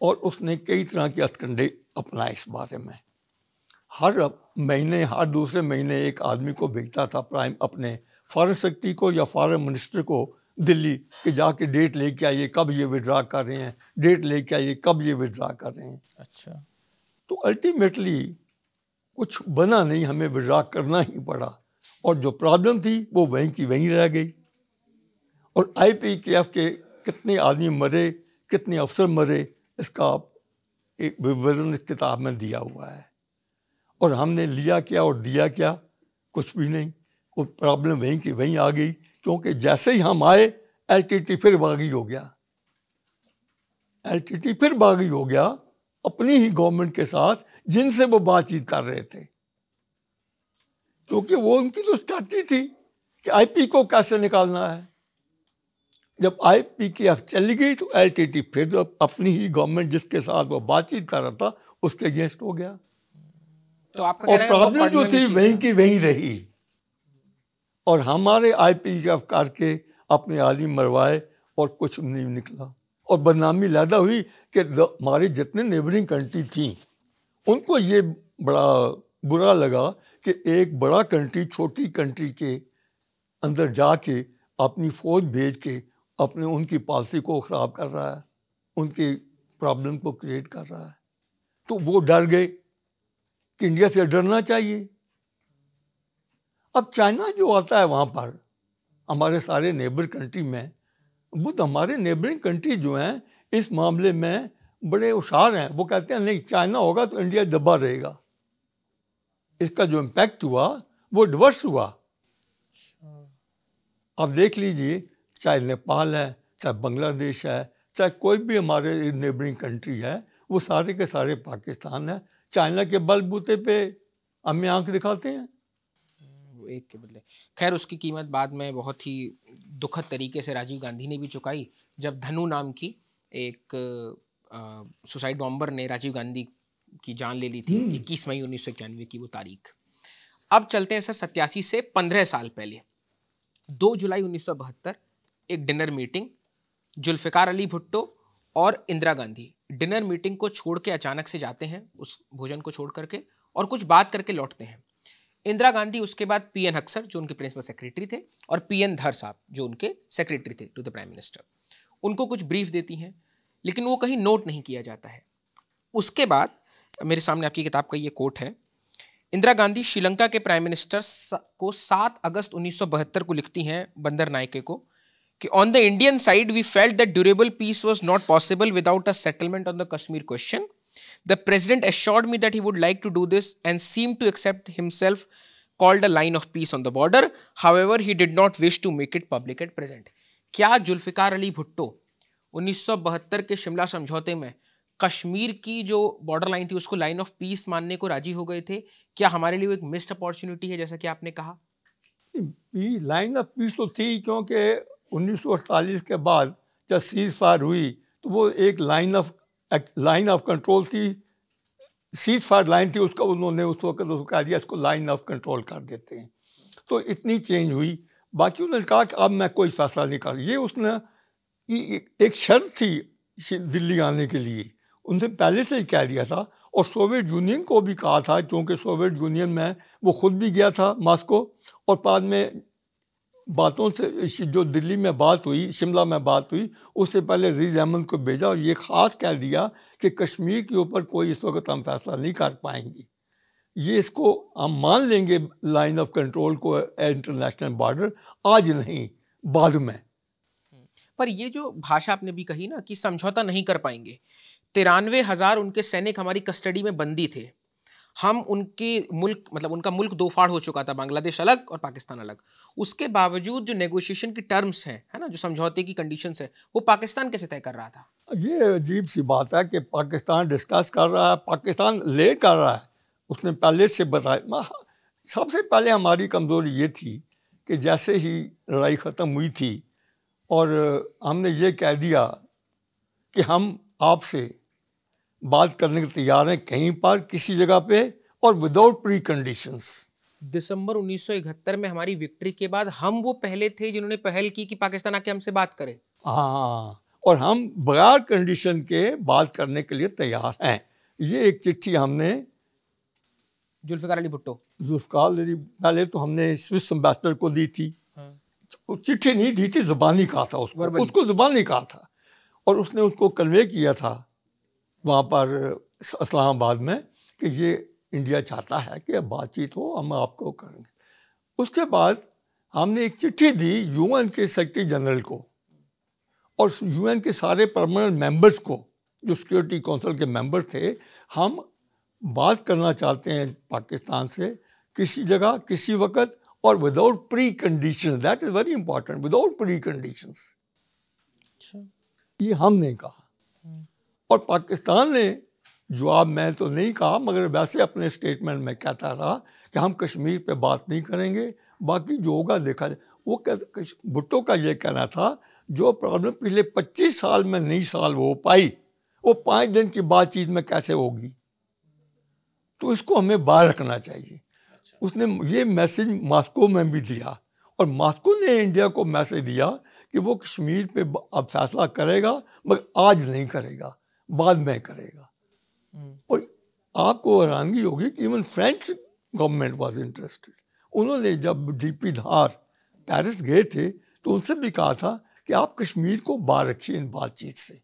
और उसने कई तरह के हथकंडे अपनाए इस बारे में हर महीने हर दूसरे महीने एक आदमी को भेजता था प्राइम अपने फॉरन सेक्रेटरी को या फॉरन मिनिस्टर को दिल्ली के जाके डेट लेके आइए कब ये विड्रा कर रहे हैं डेट लेके आइए कब ये विड्रा कर रहे हैं अच्छा तो अल्टीमेटली कुछ बना नहीं हमें विड्रा करना ही पड़ा और जो प्रॉब्लम थी वो वहीं की वहीं रह गई और आई के कितने आदमी मरे कितने अफसर मरे इसका एक विवरण इस किताब में दिया हुआ है और हमने लिया क्या और दिया क्या कुछ भी नहीं वो प्रॉब्लम वहीं की वहीं आ गई क्योंकि जैसे ही हम आए एल फिर बागी हो गया एल फिर बागी हो गया अपनी ही गवर्नमेंट के साथ जिनसे वो बातचीत कर रहे थे क्योंकि वो उनकी तो स्ट्रैटी थी कि आईपी को कैसे निकालना है जब आई पी के एफ चली गई तो एल टी टी फिर अपनी ही गवर्नमेंट जिसके साथ वो बातचीत कर रहा था उसके अगेंस्ट हो गया तो आपका और प्रॉब्लम जो थी वहीं की वहीं रही और हमारे आई पी के एफ करके अपने आलिम मरवाए और कुछ नहीं निकला और बदनामी लादा हुई कि हमारे जितने नेबरिंग कंट्री थी उनको ये बड़ा बुरा लगा कि एक बड़ा कंट्री छोटी कंट्री के अंदर जाके अपनी फ़ौज भेज के अपने उनकी पॉलिसी को ख़राब कर रहा है उनकी प्रॉब्लम को क्रिएट कर रहा है तो वो डर गए कि इंडिया से डरना चाहिए अब चाइना जो आता है वहाँ पर हमारे सारे नेबर कंट्री में वो तो हमारे नेबरिंग कंट्री जो हैं इस मामले में बड़े होशार हैं वो कहते हैं नहीं चाइना होगा तो इंडिया दबा रहेगा इसका जो इम्पैक्ट हुआ वो डिवर्स हुआ अब अच्छा। देख लीजिए चाहे नेपाल है चाहे बांग्लादेश है चाहे कोई भी हमारे नेबरिंग कंट्री है वो सारे के सारे पाकिस्तान है चाइना के बलबूते पे हमें
आंख दिखाते हैं एक के बदले खैर उसकी कीमत बाद में बहुत ही दुखद तरीके से राजीव गांधी ने भी चुकाई जब धनु नाम की एक सुसाइड बॉम्बर ने राजीव गांधी की जान ले ली थी हम्म। इक्कीस मई उन्नीस सौ इक्यानवे की वो तारीख अब चलते हैं सर सत्यासी से पंद्रह साल पहले दो जुलाई उन्नीस सौ बहत्तर एक डिनर मीटिंग जुल्फ़िकार अली भुट्टो और इंदिरा गांधी डिनर मीटिंग को छोड़ के अचानक से जाते हैं उस भोजन को छोड़ करके और कुछ बात करके लौटते हैं इंदिरा गांधी उसके बाद पी एन अक्सर जो उनके प्रिंसिपल सेक्रेटरी थे और पी एन धर साहब जो उनके सेक्रेटरी थे टू द प्राइम मिनिस्टर उनको कुछ ब्रीफ देती हैं लेकिन वो कहीं नोट नहीं किया जाता है उसके बाद मेरे सामने आपकी किताब का ये कोट है इंदिरा गांधी श्रीलंका के प्राइम मिनिस्टर को 7 अगस्त 1972 को लिखती हैं बंदर नायके को कि on the Indian side we felt that durable peace was not possible without a settlement on the Kashmir question the president assured me that he would like to do this and seem to accept himself called a line of peace on the border however he did not wish to make it public at present क्या जुल्फ़िकार अली भुट्टो उन्नीस सौ बहत्तर के शिमला समझौते में कश्मीर की जो border line थी उसको लाइन ऑफ पीस मानने को राजी हो गए थे क्या हमारे लिए एक मिस्ड अपॉर्चुनिटी है जैसा कि आपने कहा
लाइन ऑफ पीस तो थी क्योंकि 1948 के बाद जब सीज फायर हुई तो वो एक line of line of control थी सीज फायर लाइन थी उसका उन्होंने उस वक्त उसको कह दिया इसको लाइन ऑफ कंट्रोल कर देते हैं तो इतनी चेंज हुई बाकी उन्होंने कहा कि अब मैं कोई फैसला नहीं कर ये उसने एक शर्त थी दिल्ली आने के लिए उनसे पहले से ही कह दिया था और सोवियत यूनियन को भी कहा था क्योंकि सोवियत यूनियन में वो खुद भी गया था मास्को और बाद में बातों से जो दिल्ली में बात हुई शिमला में बात हुई उससे पहले अजीज़ अहमद को भेजा और ये ख़ास कह दिया कि कश्मीर के ऊपर कोई इस वक्त हम फैसला नहीं कर पाएंगे ये इसको हम मान लेंगे लाइन ऑफ कंट्रोल को इंटरनेशनल eh, बॉर्डर आज नहीं बाद में
पर ये जो भाषा आपने भी कही ना कि समझौता नहीं कर पाएंगे तिरानवे हज़ार उनके सैनिक हमारी कस्टडी में बंदी थे हम उनके मुल्क मतलब उनका मुल्क दो फाड़ हो चुका था बांग्लादेश अलग और पाकिस्तान अलग उसके बावजूद जो नेगोशिएशन की टर्म्स हैं है ना जो समझौते की कंडीशन है वो पाकिस्तान कैसे तय कर रहा था
ये अजीब सी बात है कि पाकिस्तान डिस्कस कर रहा है पाकिस्तान ले कर रहा है उसने पहले से बताया सबसे पहले हमारी कमज़ोरी ये थी कि जैसे ही लड़ाई ख़त्म हुई थी और हमने ये कह दिया कि हम आपसे बात करने के तैयार हैं
कहीं पर किसी जगह पे और विदाउट प्री कंडीशन दिसंबर 1971 में हमारी विक्ट्री के बाद हम वो पहले थे जिन्होंने पहल की कि पाकिस्तान आके हमसे बात करे हाँ
और हम बगैर कंडीशन के बात करने के लिए तैयार हैं ये एक चिट्ठी हमने जुल्फिकार अली भुट्टो जुल्फिकार अली पहले तो हमने स्विस एम्बेसडर को दी थी हाँ। चिट्ठी नहीं दी थी जबानी कहा था उसको उसको जबानी कहा था और उसने उसको कन्वे किया था वहाँ पर इस्लामाबाद में कि ये इंडिया चाहता है कि बातचीत हो हम आपको करेंगे उसके बाद हमने एक चिट्ठी दी यूएन के सेक्रेटरी जनरल को और यूएन के सारे परमानेंट मेंबर्स को जो सिक्योरिटी काउंसिल के मेंबर थे हम बात करना चाहते हैं पाकिस्तान से किसी जगह किसी वक्त और without precondition that is very important without preconditions ये हमने कहा और पाकिस्तान ने जवाब मैं तो नहीं कहा मगर वैसे अपने स्टेटमेंट में कहता रहा कि हम कश्मीर पे बात नहीं करेंगे बाकी जो होगा देखा जाए वो कह भुट्टो का ये कहना था जो प्रॉब्लम पिछले 25 साल में नहीं सॉल्व हो पाई वो पाँच दिन की बातचीत में कैसे होगी तो इसको हमें बाहर रखना चाहिए अच्छा। उसने ये मैसेज मास्को में भी दिया और मास्को ने इंडिया को मैसेज दिया कि वो कश्मीर पे अब फैसला करेगा मगर आज नहीं करेगा बाद में करेगा हम्म। और आपको हैरानगी होगी कि even French government was interested उन्होंने जब डीपी धार पेरिस गए थे तो उनसे भी कहा था कि आप कश्मीर को बाहर रखिए इन बातचीत से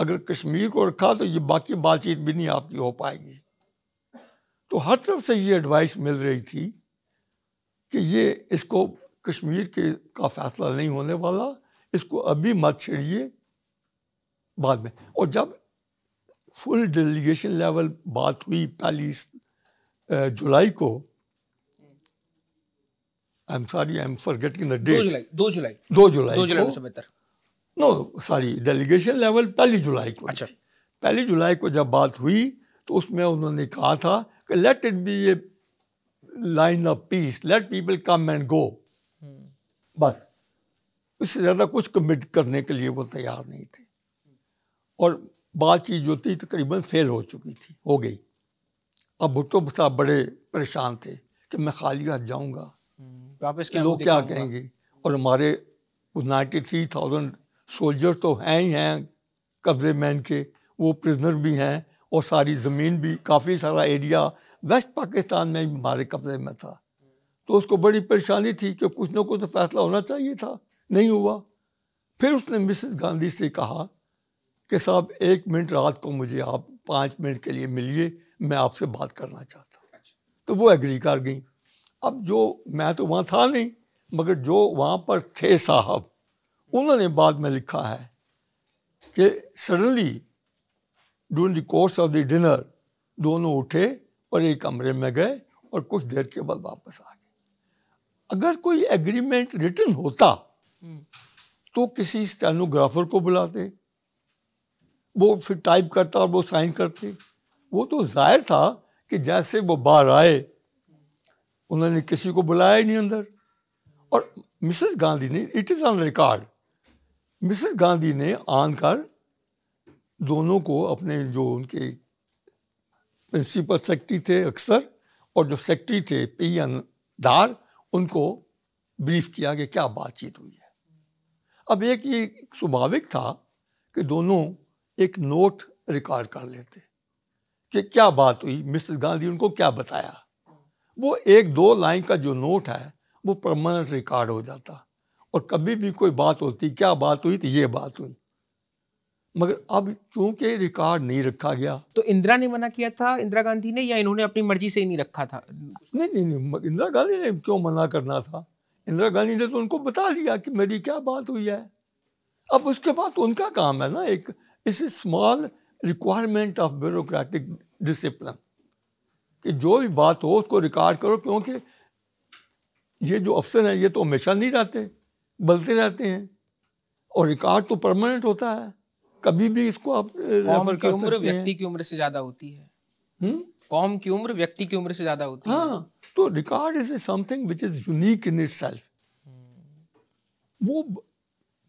अगर कश्मीर को रखा तो ये बाकी बातचीत भी नहीं आपकी हो पाएगी तो हर तरफ से ये एडवाइस मिल रही थी कि ये इसको कश्मीर के का फैसला नहीं होने वाला इसको अभी मत छेड़िए बाद में और जब फुल डेलीगेशन लेवल बात हुई पहली जुलाई को I am sorry I am getting the date दो जुलाई दो जुलाई दो जुलाई नो सॉरी डेलीगेशन लेवल पहली जुलाई को अच्छा पहली जुलाई को जब बात हुई तो उसमें उन्होंने कहा था कि let it be a line of peace let people come and go बस इससे ज़्यादा कुछ कमिट करने के लिए वो तैयार नहीं थे और बातचीत जो थी तकरीबन फेल हो चुकी थी हो गई अब भुट्टो साहब बड़े परेशान थे कि मैं खाली हाथ जाऊँगा हम्म,
वापस लोग क्या कहेंगे
और हमारे नाइन्टी थ्री थाउजेंड सोल्जर तो हैं ही हैं कब्जे मैन के वो प्रिजनर भी हैं और सारी ज़मीन भी काफ़ी सारा एरिया वेस्ट पाकिस्तान में हमारे कब्जे में था तो उसको बड़ी परेशानी थी कि कुछ ना कुछ तो फैसला होना चाहिए था नहीं हुआ फिर उसने मिसेस गांधी से कहा कि साहब एक मिनट रात को मुझे आप पाँच मिनट के लिए मिलिए मैं आपसे बात करना चाहता हूँ अच्छा। तो वो एग्री कर गई अब जो मैं तो वहाँ था नहीं मगर जो वहाँ पर थे साहब उन्होंने बाद में लिखा है कि suddenly during the course of the dinner दोनों उठे और एक कमरे में गए और कुछ देर के बाद वापस आ गए अगर कोई एग्रीमेंट रिटर्न होता हम्म। तो किसी स्टेनोग्राफर को बुलाते वो फिर टाइप करता और वो साइन करते वो तो जाहिर था कि जैसे वो बाहर आए उन्होंने किसी को बुलाया ही नहीं अंदर और मिसेस गांधी ने it is on record Mrs Gandhi ने आन कर दोनों को अपने जो उनके प्रिंसिपल सेक्रेटरी थे अक्सर और जो सेक्रेटरी थे पी एन दार उनको ब्रीफ किया कि क्या बातचीत हुई है अब एक ये स्वाभाविक था कि दोनों एक नोट रिकॉर्ड कर लेते कि क्या बात हुई मिसेस गांधी उनको क्या बताया वो एक दो लाइन का जो नोट है वो परमानेंट रिकॉर्ड हो जाता और कभी भी कोई बात होती क्या बात हुई तो ये बात हुई मगर अब चूंकि रिकॉर्ड नहीं रखा गया
तो इंदिरा ने मना किया था इंदिरा गांधी ने या इन्होंने अपनी मर्जी से ही नहीं रखा था नहीं
नहीं नहीं इंदिरा गांधी ने क्यों मना करना था इंदिरा गांधी ने तो उनको बता दिया कि मेरी क्या बात हुई है अब उसके बाद उनका काम है ना एक इस small requirement of bureaucratic discipline कि जो भी बात हो उसको रिकॉर्ड करो क्योंकि ये जो अफसर हैं ये तो हमेशा नहीं रहते बलते रहते हैं और रिकॉर्ड तो परमानेंट होता है कभी भी इसको आप रेफर कर उम्र व्यक्ति
की उम्र से ज्यादा होती है
कौम की उम्र व्यक्ति की उम्र से ज्यादा होती हाँ, है तो record is something which is unique in it वो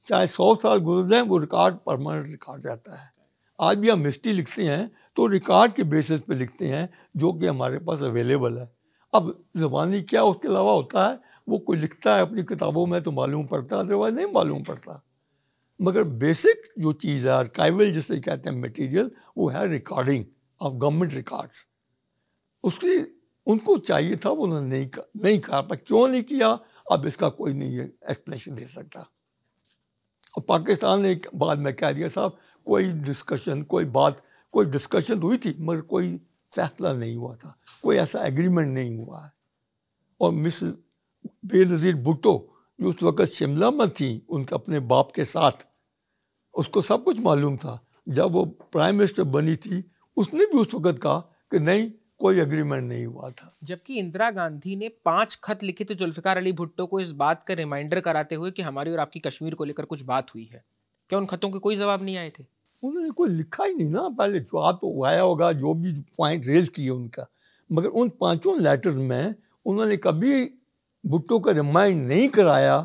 चाहे सौ साल गुजर जाए वो रिकॉर्ड परमानेंट रिकॉर्ड रहता है आज भी हम हिस्ट्री लिखते हैं तो रिकॉर्ड के बेसिस पे लिखते हैं जो कि हमारे पास अवेलेबल है अब ज़बानी क्या उसके अलावा होता है वो कोई लिखता है अपनी किताबों में तो मालूम पड़ता अदरवाइज नहीं मालूम पड़ता मगर बेसिक जो चीज़ है आर्काइवल जिसे कहते हैं मटीरियल वो है रिकॉर्डिंग ऑफ गवर्नमेंट रिकॉर्ड्स उसकी उनको चाहिए था वो उन्होंने नहीं नहीं कहा पर क्यों नहीं किया अब इसका कोई नहीं एक्सप्लेनेशन दे सकता और पाकिस्तान ने बाद में कह दिया साहब कोई डिस्कशन कोई बात कोई डिस्कशन हुई थी मगर कोई फैसला नहीं हुआ था कोई ऐसा एग्रीमेंट नहीं हुआ है और मिस बेनज़ीर भुट्टो जो उस वक़्त शिमला में थी उनके अपने बाप के साथ उसको सब कुछ मालूम था जब वो प्राइम मिनिस्टर बनी थी उसने भी उस वक़्त कहा कि नहीं कोई एग्रीमेंट नहीं हुआ था
जबकि इंदिरा गांधी ने पांच खत लिखे थे तो जुल्फिकार अली भुट्टो को इस बात का रिमाइंडर कराते हुए कि हमारी और आपकी कश्मीर को लेकर कुछ बात हुई है क्या उन खतों के कोई जवाब नहीं आए थे उन्होंने कोई लिखा ही नहीं ना पहले जो आप तो आया होगा जो भी
पॉइंट रेज किए उनका मगर उन पांचों लेटर में उन्होंने कभी भुट्टो का रिमाइंड नहीं कराया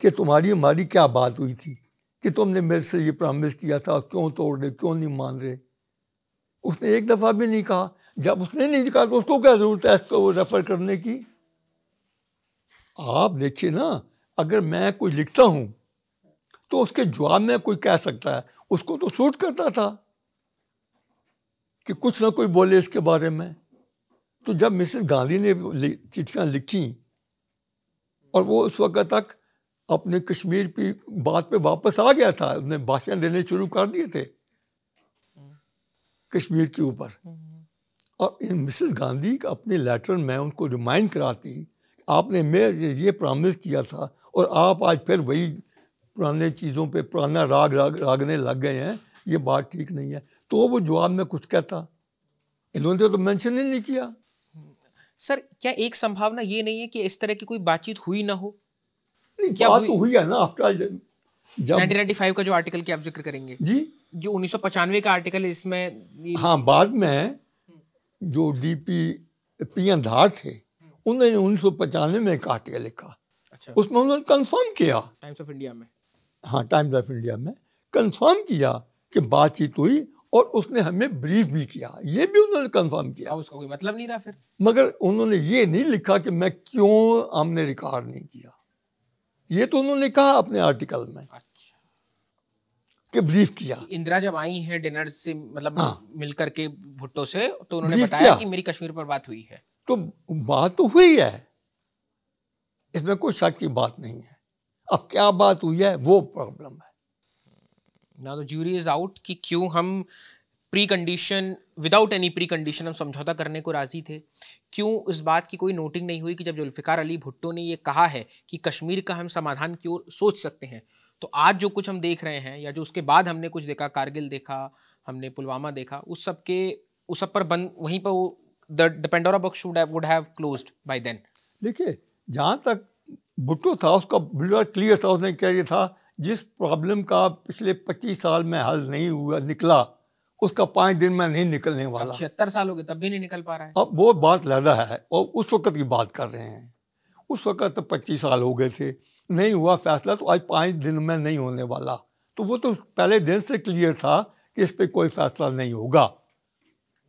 कि तुम्हारी हमारी क्या बात हुई थी कि तुमने मेरे से ये प्रॉमिस किया था क्यों तोड़ रहे क्यों नहीं मान रहे उसने एक दफ़ा भी नहीं कहा जब उसने नहीं कहा तो उसको क्या ज़रूरत है इसको रेफ़र करने की आप देखिए ना अगर मैं कुछ लिखता हूँ तो उसके जवाब में कोई कह सकता है उसको तो सूट करता था कि कुछ ना कोई बोले इसके बारे में तो जब मिसेस गांधी ने चिट्ठियाँ लिखी और वो उस वक्त तक अपने कश्मीर की बात पे वापस आ गया था उसने भाषण देने शुरू कर दिए थे कश्मीर के ऊपर और इन मिसेस गांधी का अपने लेटर में उनको रिमाइंड कराती आपने मैं ये प्रॉमिस किया था और आप आज फिर वही पुराने चीज़ों पे पुराना राग राग रागने लग गए हैं ये बात ठीक नहीं है तो वो जवाब में कुछ कहता इन्होंने तो मेंशन ही नहीं किया
सर क्या एक संभावना ये नहीं है कि इस तरह की कोई बातचीत हुई ना हो नहीं क्या बात तो हुई? तो हुई है ना आफ्टर जब 1995 का जो आर्टिकल की आप जिक्र करेंगे जी जो उन्नीस का आर्टिकल है इसमें हाँ
बाद में जो D P P N Dhar थे उन्होंने उन्नीस सौ पचानवे में एक आर्टिकल लिखा अच्छा उसमें उन्होंने कंफर्म किया
टाइम्स ऑफ इंडिया में
हाँ टाइम्स ऑफ इंडिया में कंफर्म किया कि बातचीत हुई और उसने हमें ब्रीफ भी किया ये भी उन्होंने कंफर्म
किया उसका कोई मतलब नहीं रहा फिर
मगर उन्होंने ये नहीं लिखा कि मैं क्यों हमने रिकॉर्ड नहीं किया ये तो उन्होंने कहा अपने आर्टिकल में अच्छा। के ब्रीफ किया
इंदिरा जब आई हैं डिनर से मतलब हाँ। मिलकर के भुट्टो से तो उन्होंने बताया कि मेरी कश्मीर पर बात हुई है
तो बात तो हुई है
इसमें कोई शक की बात नहीं है अब क्या बात हुई है वो प्रॉब्लम है ना तो ज्यूरी इज आउट कि क्यों हम precondition without any precondition हम समझौता करने को राजी थे क्यों इस बात की कोई नोटिंग नहीं हुई कि जब जुल्फ़िकार अली भुट्टो ने ये कहा है कि कश्मीर का हम समाधान की ओर सोच सकते हैं तो आज जो कुछ हम देख रहे हैं या जो उसके बाद हमने कुछ देखा कारगिल देखा हमने पुलवामा देखा उस सब के उस सब पर बंद वहीं पर वो Pandora box should would have closed by then देखिए जहाँ तक भुट्टो था उसका बिल्कुल क्लियर था उसने क्या ये था जिस प्रॉब्लम
का पिछले पच्चीस साल में हल नहीं हुआ निकला उसका पाँच दिन में नहीं निकलने वाला छिहत्तर
साल हो गए तब भी नहीं निकल पा रहा है
अब वो बात लहदा है और उस वक्त की बात कर रहे हैं उस वक़्त तो पच्चीस साल हो गए थे नहीं हुआ फैसला तो आज पाँच दिन में नहीं होने वाला तो वो तो पहले दिन से क्लियर था कि इस पर कोई फैसला नहीं होगा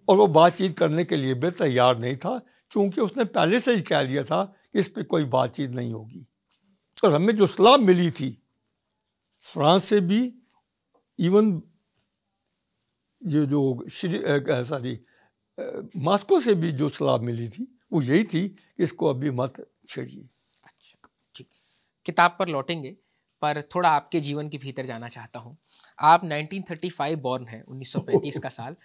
और वो बातचीत करने के लिए भी तैयार नहीं था क्योंकि उसने पहले से ही कह दिया था कि इस पर कोई बातचीत नहीं होगी और हमें जो सलाह मिली थी फ्रांस से भी इवन ये जो श्री सॉरी मास्को से भी जो सलाह मिली थी वो यही थी कि इसको अभी मत छेड़िए
अच्छा ठीक किताब पर लौटेंगे पर थोड़ा आपके जीवन के भीतर जाना चाहता हूँ आप 1935 बॉर्न हैं 1935 का साल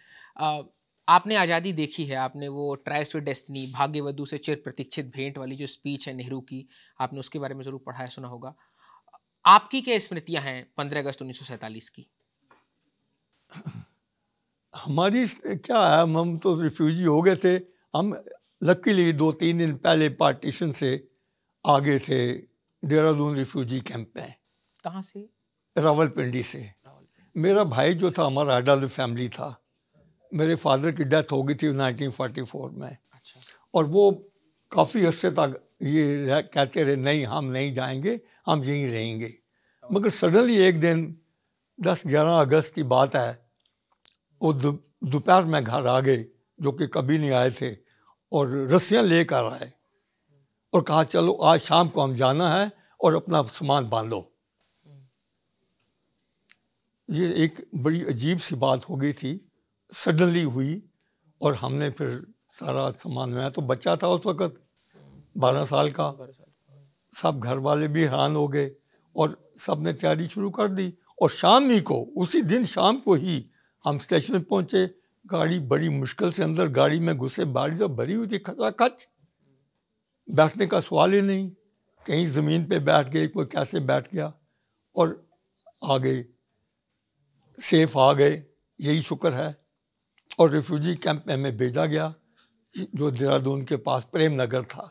आपने आज़ादी देखी है आपने वो ट्राइस विद डेस्टनी भाग्यवधु से चिर प्रतीक्षित भेंट वाली जो स्पीच है नेहरू की आपने उसके बारे में ज़रूर पढ़ा है सुना होगा आपकी क्या स्मृतियाँ हैं पंद्रह अगस्त उन्नीस की
हमारी क्या है हम तो रिफ्यूजी हो गए थे हम लकीली दो तीन दिन पहले पार्टीशन से आगे थे देहरादून रिफ्यूजी कैंप में कहाँ से रावलपिंडी से मेरा भाई जो था हमारा अडल फैमिली था मेरे फादर की डेथ हो गई थी 1944 में अच्छा। और वो काफ़ी अरसे तक ये कहते रहे नहीं हम नहीं जाएंगे हम यहीं रहेंगे मगर सडनली एक दिन 10-11 अगस्त की बात है वो दोपहर में घर आ गए जो कि कभी नहीं आए थे और रस्सियाँ लेकर आए और कहा चलो आज शाम को हम जाना है और अपना सामान बांधो ये एक बड़ी अजीब सी बात हो गई थी सडनली हुई और हमने फिर सारा सामान मैं तो बच्चा था उस वक़्त बारह साल का सब घर वाले भी हैरान हो गए और सब ने तैयारी शुरू कर दी और शाम ही को उसी दिन शाम को ही हम स्टेशन पहुंचे पहुँचे गाड़ी बड़ी मुश्किल से अंदर गाड़ी में घुसे बाड़ी तो भरी हुई थी खचाखच बैठने का सवाल ही नहीं कहीं ज़मीन पे बैठ गए कोई कैसे बैठ गया और आ गए सेफ आ गए यही शुक्र है और रिफ्यूजी कैंप में हमें भेजा गया जो देहरादून के पास प्रेम नगर था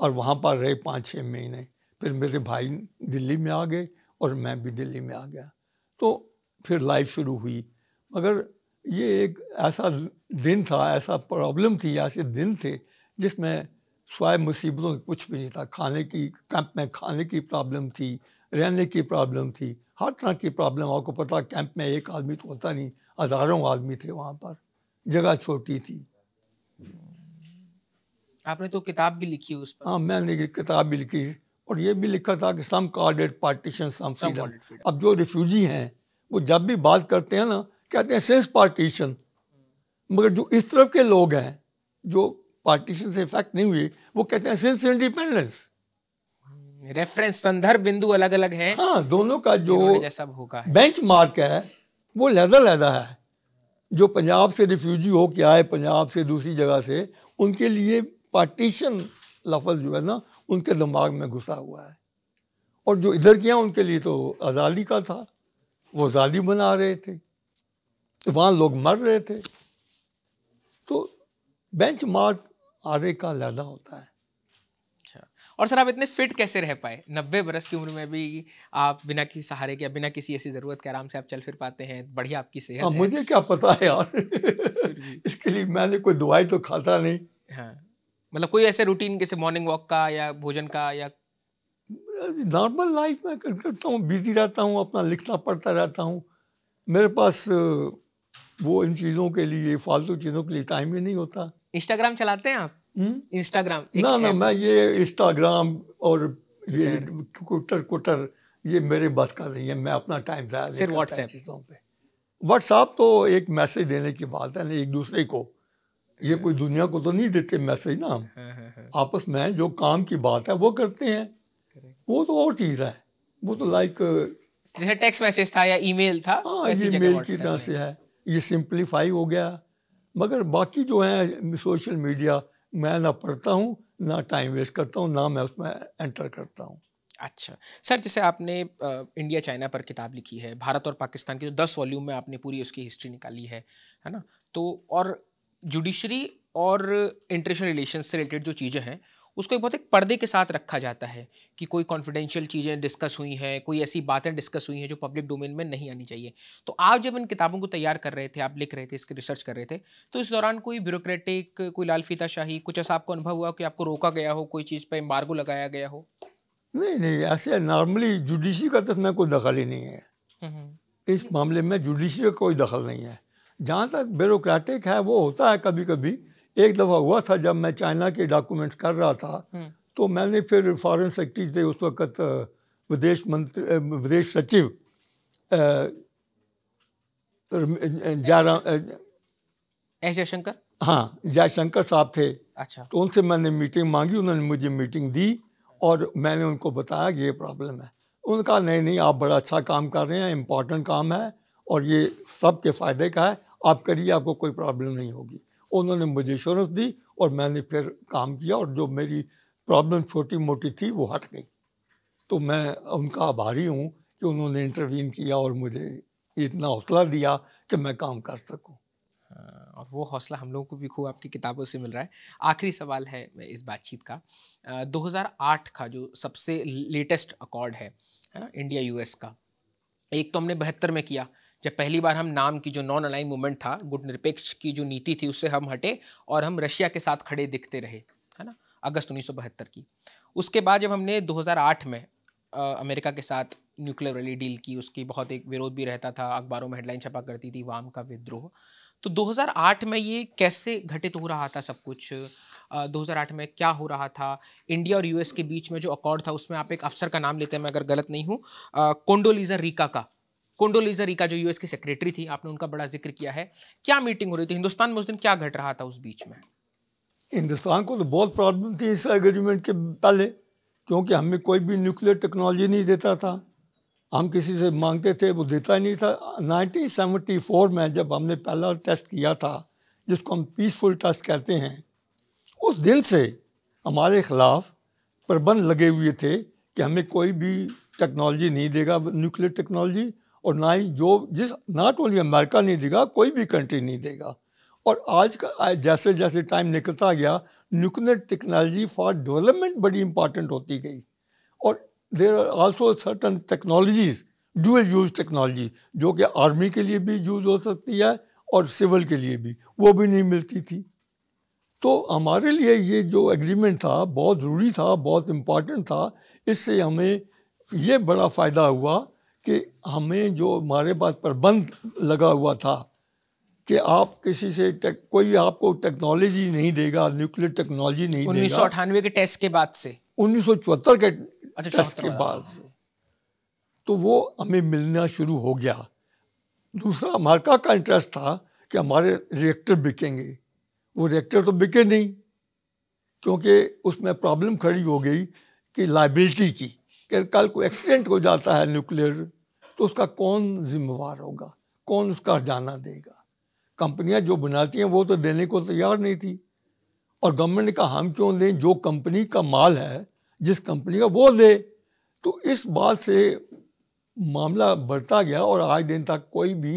और वहाँ पर रहे पाँच छः महीने फिर मेरे भाई दिल्ली में आ गए और मैं भी दिल्ली में आ गया तो फिर लाइफ शुरू हुई मगर ये एक ऐसा दिन था ऐसा प्रॉब्लम थी ऐसे दिन थे जिसमें स्वाय मुसीबतों कुछ भी नहीं था खाने की कैंप में खाने की प्रॉब्लम थी रहने की प्रॉब्लम थी हर तरह की प्रॉब्लम आपको पता कैंप में एक आदमी तो होता नहीं हज़ारों आदमी थे वहाँ पर जगह छोटी थी
आपने तो किताब भी लिखी उस पर हाँ मैंने
किताब भी लिखी और ये भी लिखा था कि some carded partition some freedom अब जो रिफ्यूजी हैं वो जब भी बात करते हैं ना कहते हैं सिंस पार्टीशन मगर जो इस तरफ के लोग हैं जो पार्टीशन से इफेक्ट नहीं हुए वो कहते हैं सिंस इंडिपेंडेंस रेफरेंस संदर्भ बिंदु अलग अलग है हाँ दोनों का जो सब होगा बेंच मार्क है वो लहदा लहदा है जो पंजाब से रिफ्यूजी हो के आए पंजाब से दूसरी जगह से उनके लिए पार्टीशन लफज जो है ना उनके दिमाग में घुसा हुआ है और जो इधर के उनके लिए तो आज़ादी का था वो आज़ादी बना रहे थे तो वहाँ लोग मर रहे थे तो बेंच मार्क आधे का लहदा होता है अच्छा
और सर आप इतने फिट कैसे रह पाए नब्बे बरस की उम्र में भी आप बिना किसी सहारे के बिना किसी ऐसी ज़रूरत के आराम से आप चल फिर पाते हैं बढ़िया आपकी सेहत हाँ, मुझे क्या पता है यार *laughs*
इसके लिए मैंने कोई दवाई तो खाता नहीं
हाँ मतलब कोई ऐसे रूटीन जैसे मॉर्निंग वॉक का या भोजन का या
नॉर्मल लाइफ में करता हूँ बिजी रहता हूँ अपना लिखता पढ़ता रहता हूँ मेरे पास वो इन चीज़ों के लिए फालतू चीज़ों
के लिए टाइम ही नहीं होता इंस्टाग्राम चलाते हैं आप इंस्टाग्राम हम्म? ना ना मैं ये
इंस्टाग्राम और ये कुटर कुटर ये मेरे बस का नहीं है मैं अपना टाइम ज़्यादा सिर्फ व्हाट्सएप चीज़ों पे व्हाट्सएप तो एक मैसेज देने की बात है ना एक दूसरे को ये हाँ। कोई दुनिया को तो नहीं देते मैसेज ना हम हाँ, हाँ, आपस में जो काम की बात है वो करते हैं वो तो और चीज़ है वो तो लाइक
जैसे टेक्स्ट मैसेज था या ईमेल था हाँ ई मेल की तरह से
है ये सिंप्लीफाई हो गया मगर बाकी जो है सोशल मीडिया मैं ना पढ़ता हूँ ना टाइम वेस्ट करता हूँ ना मैं उसमें एंटर करता हूँ
अच्छा सर जैसे आपने आ, इंडिया चाइना पर किताब लिखी है भारत और पाकिस्तान की जो तो दस वॉल्यूम में आपने पूरी उसकी हिस्ट्री निकाली है है ना तो और जुडिशरी और इंटरनेशनल रिलेशन से रिलेटेड जो चीज़ें हैं उसको एक बहुत एक पर्दे के साथ रखा जाता है कि कोई कॉन्फिडेंशियल चीज़ें डिस्कस हुई हैं कोई ऐसी बातें डिस्कस हुई हैं जो पब्लिक डोमेन में नहीं आनी चाहिए तो आप जब इन किताबों को तैयार कर रहे थे आप लिख रहे थे इसके रिसर्च कर रहे थे तो इस दौरान कोई ब्यूरोक्रेटिक कोई लाल शाही कुछ ऐसा आपको अनुभव हुआ कि आपको रोका गया हो कोई चीज़ पर मार्गो लगाया गया हो
नहीं नहीं ऐसे नॉर्मली जुडिशरी का तो मैं कोई दखल ही नहीं है
हम्म, हम्म।
इस मामले में जुडिशरी का कोई दखल नहीं है जहाँ तक ब्यूरोक्रेटिक है वो होता है कभी कभी एक दफ़ा हुआ था जब मैं चाइना के डॉक्यूमेंट्स कर रहा था हम्म। तो मैंने फिर फॉरेन सेक्रेटरी थे उस वक्त विदेश मंत्री विदेश सचिव जयराम जयशंकर हाँ जयशंकर साहब थे अच्छा तो उनसे मैंने मीटिंग मांगी उन्होंने मुझे मीटिंग दी और मैंने उनको बताया कि ये प्रॉब्लम है उनका नहीं नहीं आप बड़ा अच्छा काम कर रहे हैं इम्पॉर्टेंट काम है और ये सब के फ़ायदे का है आप करिए आपको कोई प्रॉब्लम नहीं होगी उन्होंने मुझे इंश्योरेंस दी और मैंने फिर काम किया और जो मेरी प्रॉब्लम छोटी मोटी थी वो हट गई तो मैं उनका आभारी हूँ कि उन्होंने इंटरवीन किया और मुझे इतना हौसला दिया कि मैं काम कर सकूँ
हाँ, और वो हौसला हम लोगों को भी खूब आपकी किताबों से मिल रहा है आखिरी सवाल है इस बातचीत का 2008 का जो सबसे लेटेस्ट अकॉर्ड है है ना इंडिया यूएस का एक तो हमने बहत्तर में किया जब पहली बार हम नाम की जो नॉन अलाइन मूवमेंट था गुट निरपेक्ष की जो नीति थी उससे हम हटे और हम रशिया के साथ खड़े दिखते रहे है ना अगस्त उन्नीस की उसके बाद जब हमने 2008 में आ, अमेरिका के साथ न्यूक्लियर वाली डील की उसकी बहुत एक विरोध भी रहता था अखबारों में हेडलाइन छपा करती थी वाम का विद्रोह तो 2008 में ये कैसे घटित हो रहा था सब कुछ आ, 2008 में क्या हो रहा था इंडिया और यूएस के बीच में जो अकॉर्ड था उसमें आप एक अफसर का नाम लेते हैं मैं अगर गलत नहीं हूँ कोंडोलीजा रीका का कोंडोलीजा रिका जो यूएस की सेक्रेटरी थी आपने उनका बड़ा जिक्र किया है क्या मीटिंग हो रही थी हिंदुस्तान में उस दिन क्या घट रहा था उस बीच में
हिंदुस्तान को तो बहुत प्रॉब्लम थी इस एग्रीमेंट के पहले क्योंकि हमें कोई भी न्यूक्लियर टेक्नोलॉजी नहीं देता था हम किसी से मांगते थे वो देता ही नहीं था 1974 में जब हमने पहला टेस्ट किया था जिसको हम पीसफुल टेस्ट कहते हैं उस दिन से हमारे ख़िलाफ़ प्रबंध लगे हुए थे कि हमें कोई भी टेक्नोलॉजी नहीं देगा न्यूक्लियर टेक्नोलॉजी और ना ही जो जिस नॉट ओनली अमेरिका नहीं देगा कोई भी कंट्री नहीं देगा और आज का जैसे जैसे टाइम निकलता गया न्यूक्लियर टेक्नोलॉजी फॉर डेवलपमेंट बड़ी इंपॉर्टेंट होती गई और there are also certain technologies dual use technology जो कि आर्मी के लिए भी यूज़ हो सकती है और सिविल के लिए भी वो भी नहीं मिलती थी तो हमारे लिए ये जो एग्रीमेंट था बहुत ज़रूरी था बहुत इम्पॉर्टेंट था इससे हमें ये बड़ा फ़ायदा हुआ कि हमें जो हमारे पास प्रबंध लगा हुआ था कि आप किसी से टेक, कोई आपको टेक्नोलॉजी नहीं देगा न्यूक्लियर टेक्नोलॉजी नहीं उन्नीस सौ
अठानवे के टेस्ट के बाद से
उन्नीस सौ चौहत्तर के अच्छा, टेस्ट के बाद से तो वो हमें मिलना शुरू हो गया दूसरा अमेरिका का इंटरेस्ट था कि हमारे रिएक्टर बिकेंगे वो रिएक्टर तो बिके नहीं क्योंकि उसमें प्रॉब्लम खड़ी हो गई कि लाइबिलिटी की कल को एक्सीडेंट हो जाता है न्यूक्लियर तो उसका कौन जिम्मेवार होगा कौन उसका हरजाना देगा कंपनियां जो बनाती हैं वो तो देने को तैयार नहीं थी और गवर्नमेंट ने कहा हम क्यों दें जो कंपनी का माल है जिस कंपनी का वो दे तो इस बात से मामला बढ़ता गया और आज दिन तक कोई भी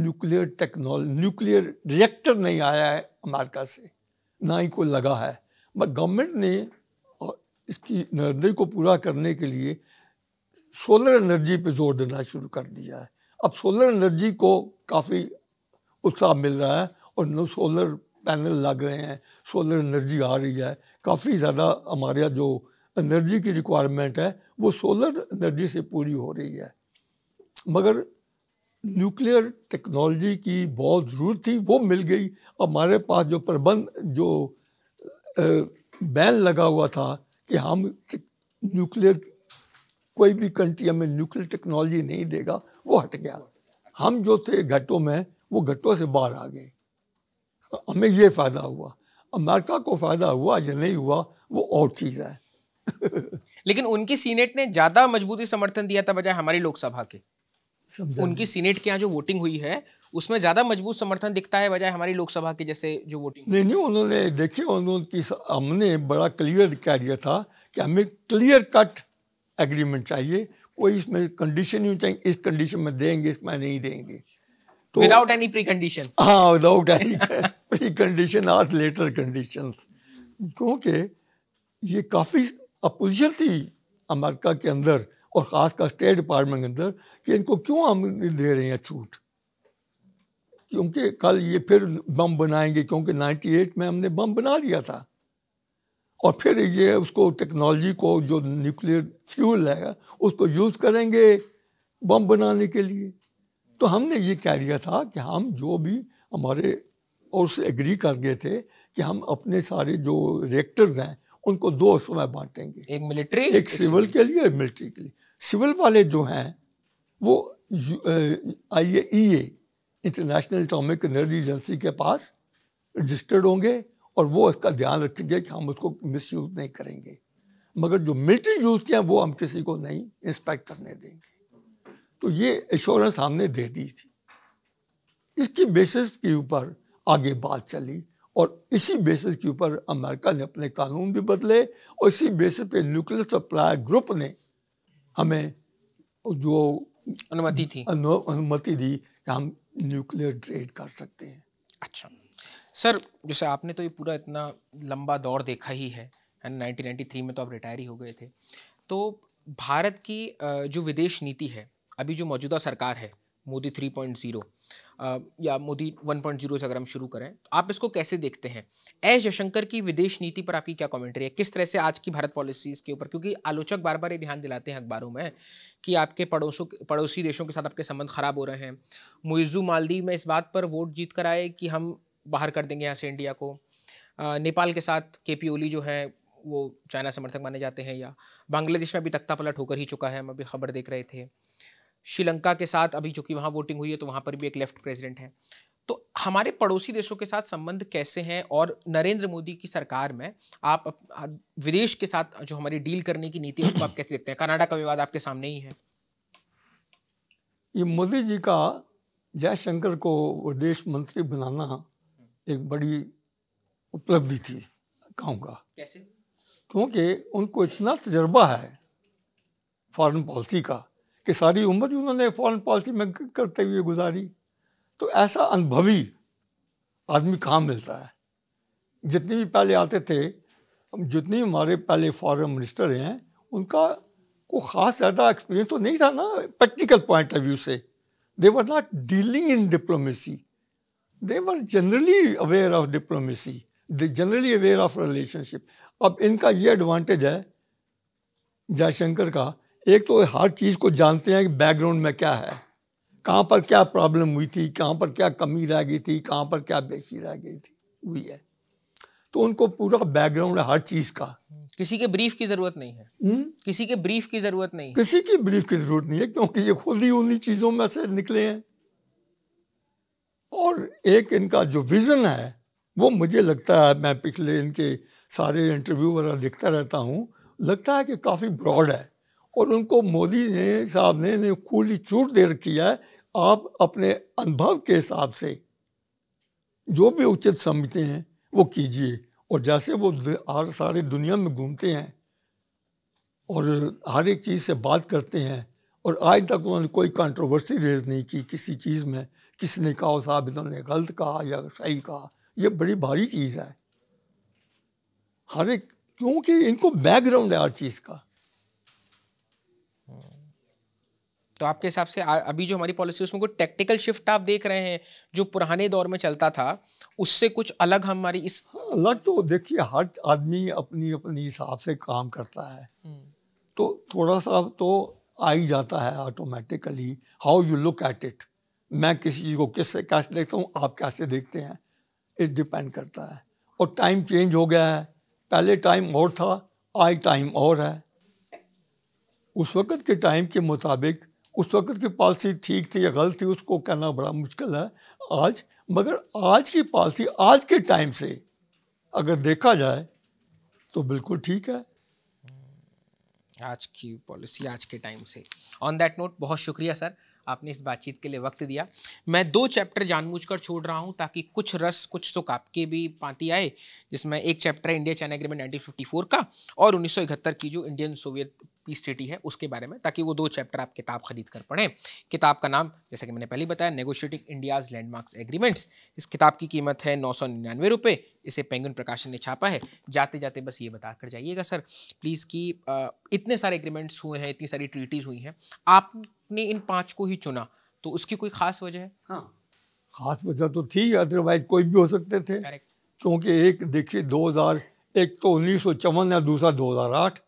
न्यूक्लियर टेक्नोलॉजी न्यूक्लियर रिएक्टर नहीं आया है अमेरिका से ना ही कोई लगा है बट गवर्नमेंट ने इसकी नजदे को पूरा करने के लिए सोलर एनर्जी पे जोर देना शुरू कर दिया है अब सोलर एनर्जी को काफ़ी उत्साह मिल रहा है और सोलर पैनल लग रहे हैं सोलर एनर्जी आ रही है काफ़ी ज़्यादा हमारे यहाँ जो एनर्जी की रिक्वायरमेंट है वो सोलर एनर्जी से पूरी हो रही है मगर न्यूक्लियर टेक्नोलॉजी की बहुत ज़रूरत थी वो मिल गई हमारे पास जो प्रबंध जो बैन लगा हुआ था कि हम न्यूक्लियर कोई भी कंट्री हमें न्यूक्लियर टेक्नोलॉजी नहीं देगा वो हट गया हम जो थे घटों में वो घटों से बाहर आ गए हमें ये फ़ायदा हुआ अमेरिका को फ़ायदा हुआ या नहीं हुआ वो और चीज़ है
*laughs* लेकिन उनकी सीनेट ने ज़्यादा मजबूती समर्थन दिया था बजाय हमारी लोकसभा के उनकी सीनेट के यहाँ जो वोटिंग हुई है उसमें ज़्यादा मजबूत समर्थन दिखता है बजाय हमारी लोकसभा के जैसे जो वोटिंग
नहीं नहीं उन्होंने देखिए उन्होंने हमने बड़ा क्लियर कह दिया था कि हमें क्लियर कट एग्रीमेंट चाहिए कोई इसमें कंडीशन नहीं चाहिए इस कंडीशन में देंगे इसमें नहीं देंगे
तो विदाउट एनी प्री कंडीशन हाँ
without any precondition or later condition क्योंकि ये काफ़ी अपोजिशन थी अमेरिका के अंदर और ख़ासकर स्टेट डिपार्टमेंट के अंदर कि इनको क्यों हम दे रहे हैं छूट क्योंकि कल ये फिर बम बनाएंगे क्योंकि 98 में हमने बम बना लिया था और फिर ये उसको टेक्नोलॉजी को जो न्यूक्लियर फ्यूल है उसको यूज़ करेंगे बम बनाने के लिए तो हमने ये कह दिया था कि हम जो भी हमारे और से एग्री कर गए थे कि हम अपने सारे जो रिएक्टर्स हैं उनको दो हिस्सों में बांटेंगे एक मिलिट्री एक, एक सिविल के लिए और मिलिट्री के लिए सिविल वाले जो हैं वो I A A international atomic energy agency के पास रजिस्टर्ड होंगे और वो इसका ध्यान रखेंगे कि हम उसको मिस यूज़ नहीं करेंगे मगर जो मिलिट्री यूज़ किया वो हम किसी को नहीं इंस्पेक्ट करने देंगे तो ये एश्योरेंस हमने दे दी थी इसकी बेसिस के ऊपर आगे बात चली और इसी बेसिस के ऊपर अमेरिका ने अपने कानून भी बदले और इसी बेसिस पे न्यूक्लियर सप्लायर ग्रुप ने हमें जो अनुमति थी अनुमति दी कि हम न्यूक्लियर ट्रेड कर सकते हैं अच्छा
सर जैसे आपने तो ये पूरा इतना लंबा दौर देखा ही है नाइनटीन 1993 में तो आप रिटायर ही हो गए थे तो भारत की जो विदेश नीति है अभी जो मौजूदा सरकार है मोदी 3.0 या मोदी 1.0 से अगर हम शुरू करें तो आप इसको कैसे देखते हैं एस जयशंकर की विदेश नीति पर आपकी क्या कमेंट्री है किस तरह से आज की भारत पॉलिसीज़ के ऊपर क्योंकि आलोचक बार बार ये ध्यान दिलाते हैं अखबारों में कि आपके पड़ोसों पड़ोसी देशों के साथ आपके संबंध खराब हो रहे हैं मुइज़ू मालदीव में इस बात पर वोट जीत कर आए कि हम बाहर कर देंगे यहाँ से इंडिया को नेपाल के साथ के पी ओली जो है वो चाइना समर्थक माने जाते हैं या बांग्लादेश में अभी तख्ता पलट होकर ही चुका है हम अभी खबर देख रहे थे श्रीलंका के साथ अभी चूंकि वहाँ वोटिंग हुई है तो वहाँ पर भी एक लेफ्ट प्रेसिडेंट है तो हमारे पड़ोसी देशों के साथ संबंध कैसे हैं और नरेंद्र मोदी की सरकार में आप विदेश के साथ जो हमारी डील करने की नीति है उसको आप कैसे देखते हैं कनाडा का विवाद आपके सामने ही है
ये मोदी जी का जयशंकर को विदेश मंत्री बनाना एक बड़ी उपलब्धि थी कहूँगा कैसे क्योंकि उनको इतना तजर्बा है फॉरेन पॉलिसी का कि सारी उम्र उन्होंने फॉरेन पॉलिसी में करते हुए गुजारी तो ऐसा अनुभवी आदमी कहाँ मिलता है जितने भी पहले आते थे जितने हमारे पहले फॉरेन मिनिस्टर हैं उनका को ख़ास ज़्यादा एक्सपीरियंस तो नहीं था ना प्रैक्टिकल पॉइंट ऑफ व्यू से they were not dealing in diplomacy they were generally aware of diplomacy. They generally aware of relationship. अब इनका ये एडवांटेज है जयशंकर का एक तो हर चीज़ को जानते हैं कि बैकग्राउंड में क्या है कहाँ पर क्या प्रॉब्लम हुई थी कहाँ पर क्या कमी रह गई थी कहाँ पर क्या बेशी रह गई थी हुई है तो उनको पूरा बैकग्राउंड है हर चीज़ का
किसी के ब्रीफ की ज़रूरत नहीं है हुँ? हम्म? किसी के ब्रीफ की ज़रूरत नहीं
किसी की ब्रीफ की ज़रूरत नहीं है क्योंकि ये खुद ही उन्हीं चीज़ों में से निकले हैं और एक इनका जो विज़न है वो मुझे लगता है मैं पिछले इनके सारे इंटरव्यू वगैरह देखता रहता हूँ लगता है कि काफ़ी ब्रॉड है और उनको मोदी ने साहब ने, ने खुली छूट दे रखी है आप अपने अनुभव के हिसाब से जो भी उचित समझते हैं वो कीजिए और जैसे वो हर सारी दुनिया में घूमते हैं और हर एक चीज़ से बात करते हैं और आज तक उन्होंने कोई कंट्रोवर्सी रेज नहीं की किसी चीज़ में किसने कहा उस आबिदों ने गलत कहा या सही कहा ये बड़ी भारी चीज़ है हर एक क्योंकि इनको बैकग्राउंड है हर चीज़
का तो आपके हिसाब से अभी जो हमारी पॉलिसी उसमें कोई टेक्टिकल शिफ्ट आप देख रहे हैं जो पुराने दौर में चलता था उससे कुछ अलग हमारी इस हाँ, अलग तो देखिए हर आदमी अपनी अपनी हिसाब से काम करता है
हम्म। तो थोड़ा सा तो आ ही जाता है automatically how you look at it मैं किसी चीज़ को किस कैसे देखता हूँ आप कैसे देखते हैं इस डिपेंड करता है और टाइम चेंज हो गया है पहले टाइम और था आज टाइम और है उस वक्त के टाइम के मुताबिक उस वक्त की पॉलिसी ठीक थी या गलत थी उसको कहना बड़ा मुश्किल है आज मगर आज की पॉलिसी आज के टाइम से अगर देखा जाए तो बिल्कुल ठीक है
आज की पॉलिसी आज के टाइम से ऑन दैट नोट बहुत शुक्रिया सर आपने इस बातचीत के लिए वक्त दिया मैं दो चैप्टर जानबूझकर छोड़ रहा हूँ ताकि कुछ रस कुछ तो आपके भी पाती आए जिसमें एक चैप्टर है इंडिया चाइना एग्रीमेंट 1954 का और उन्नीस की जो इंडियन सोवियत की स्टडी है उसके बारे में ताकि वो दो चैप्टर आप किताब खरीद कर पढ़ें किताब का नाम जैसा कि मैंने पहले बताया नेगोशिएटिंग इंडियाज लैंडमार्क्स एग्रीमेंट्स इस किताब की कीमत है नौ सौ निन्यानवे रुपये इसे पेंगुन प्रकाशन ने छापा है जाते जाते बस ये बता कर जाइएगा सर प्लीज़ कि इतने सारे एग्रीमेंट्स हुए हैं इतनी सारी ट्रीटीज़ हुई हैं आपने इन पाँच को ही चुना तो उसकी कोई ख़ास वजह है हाँ
खास वजह तो थी अदरवाइज कोई भी हो सकते थे क्योंकि एक देखिए दो एक तो उन्नीस सौ चौवन या दूसरा आठ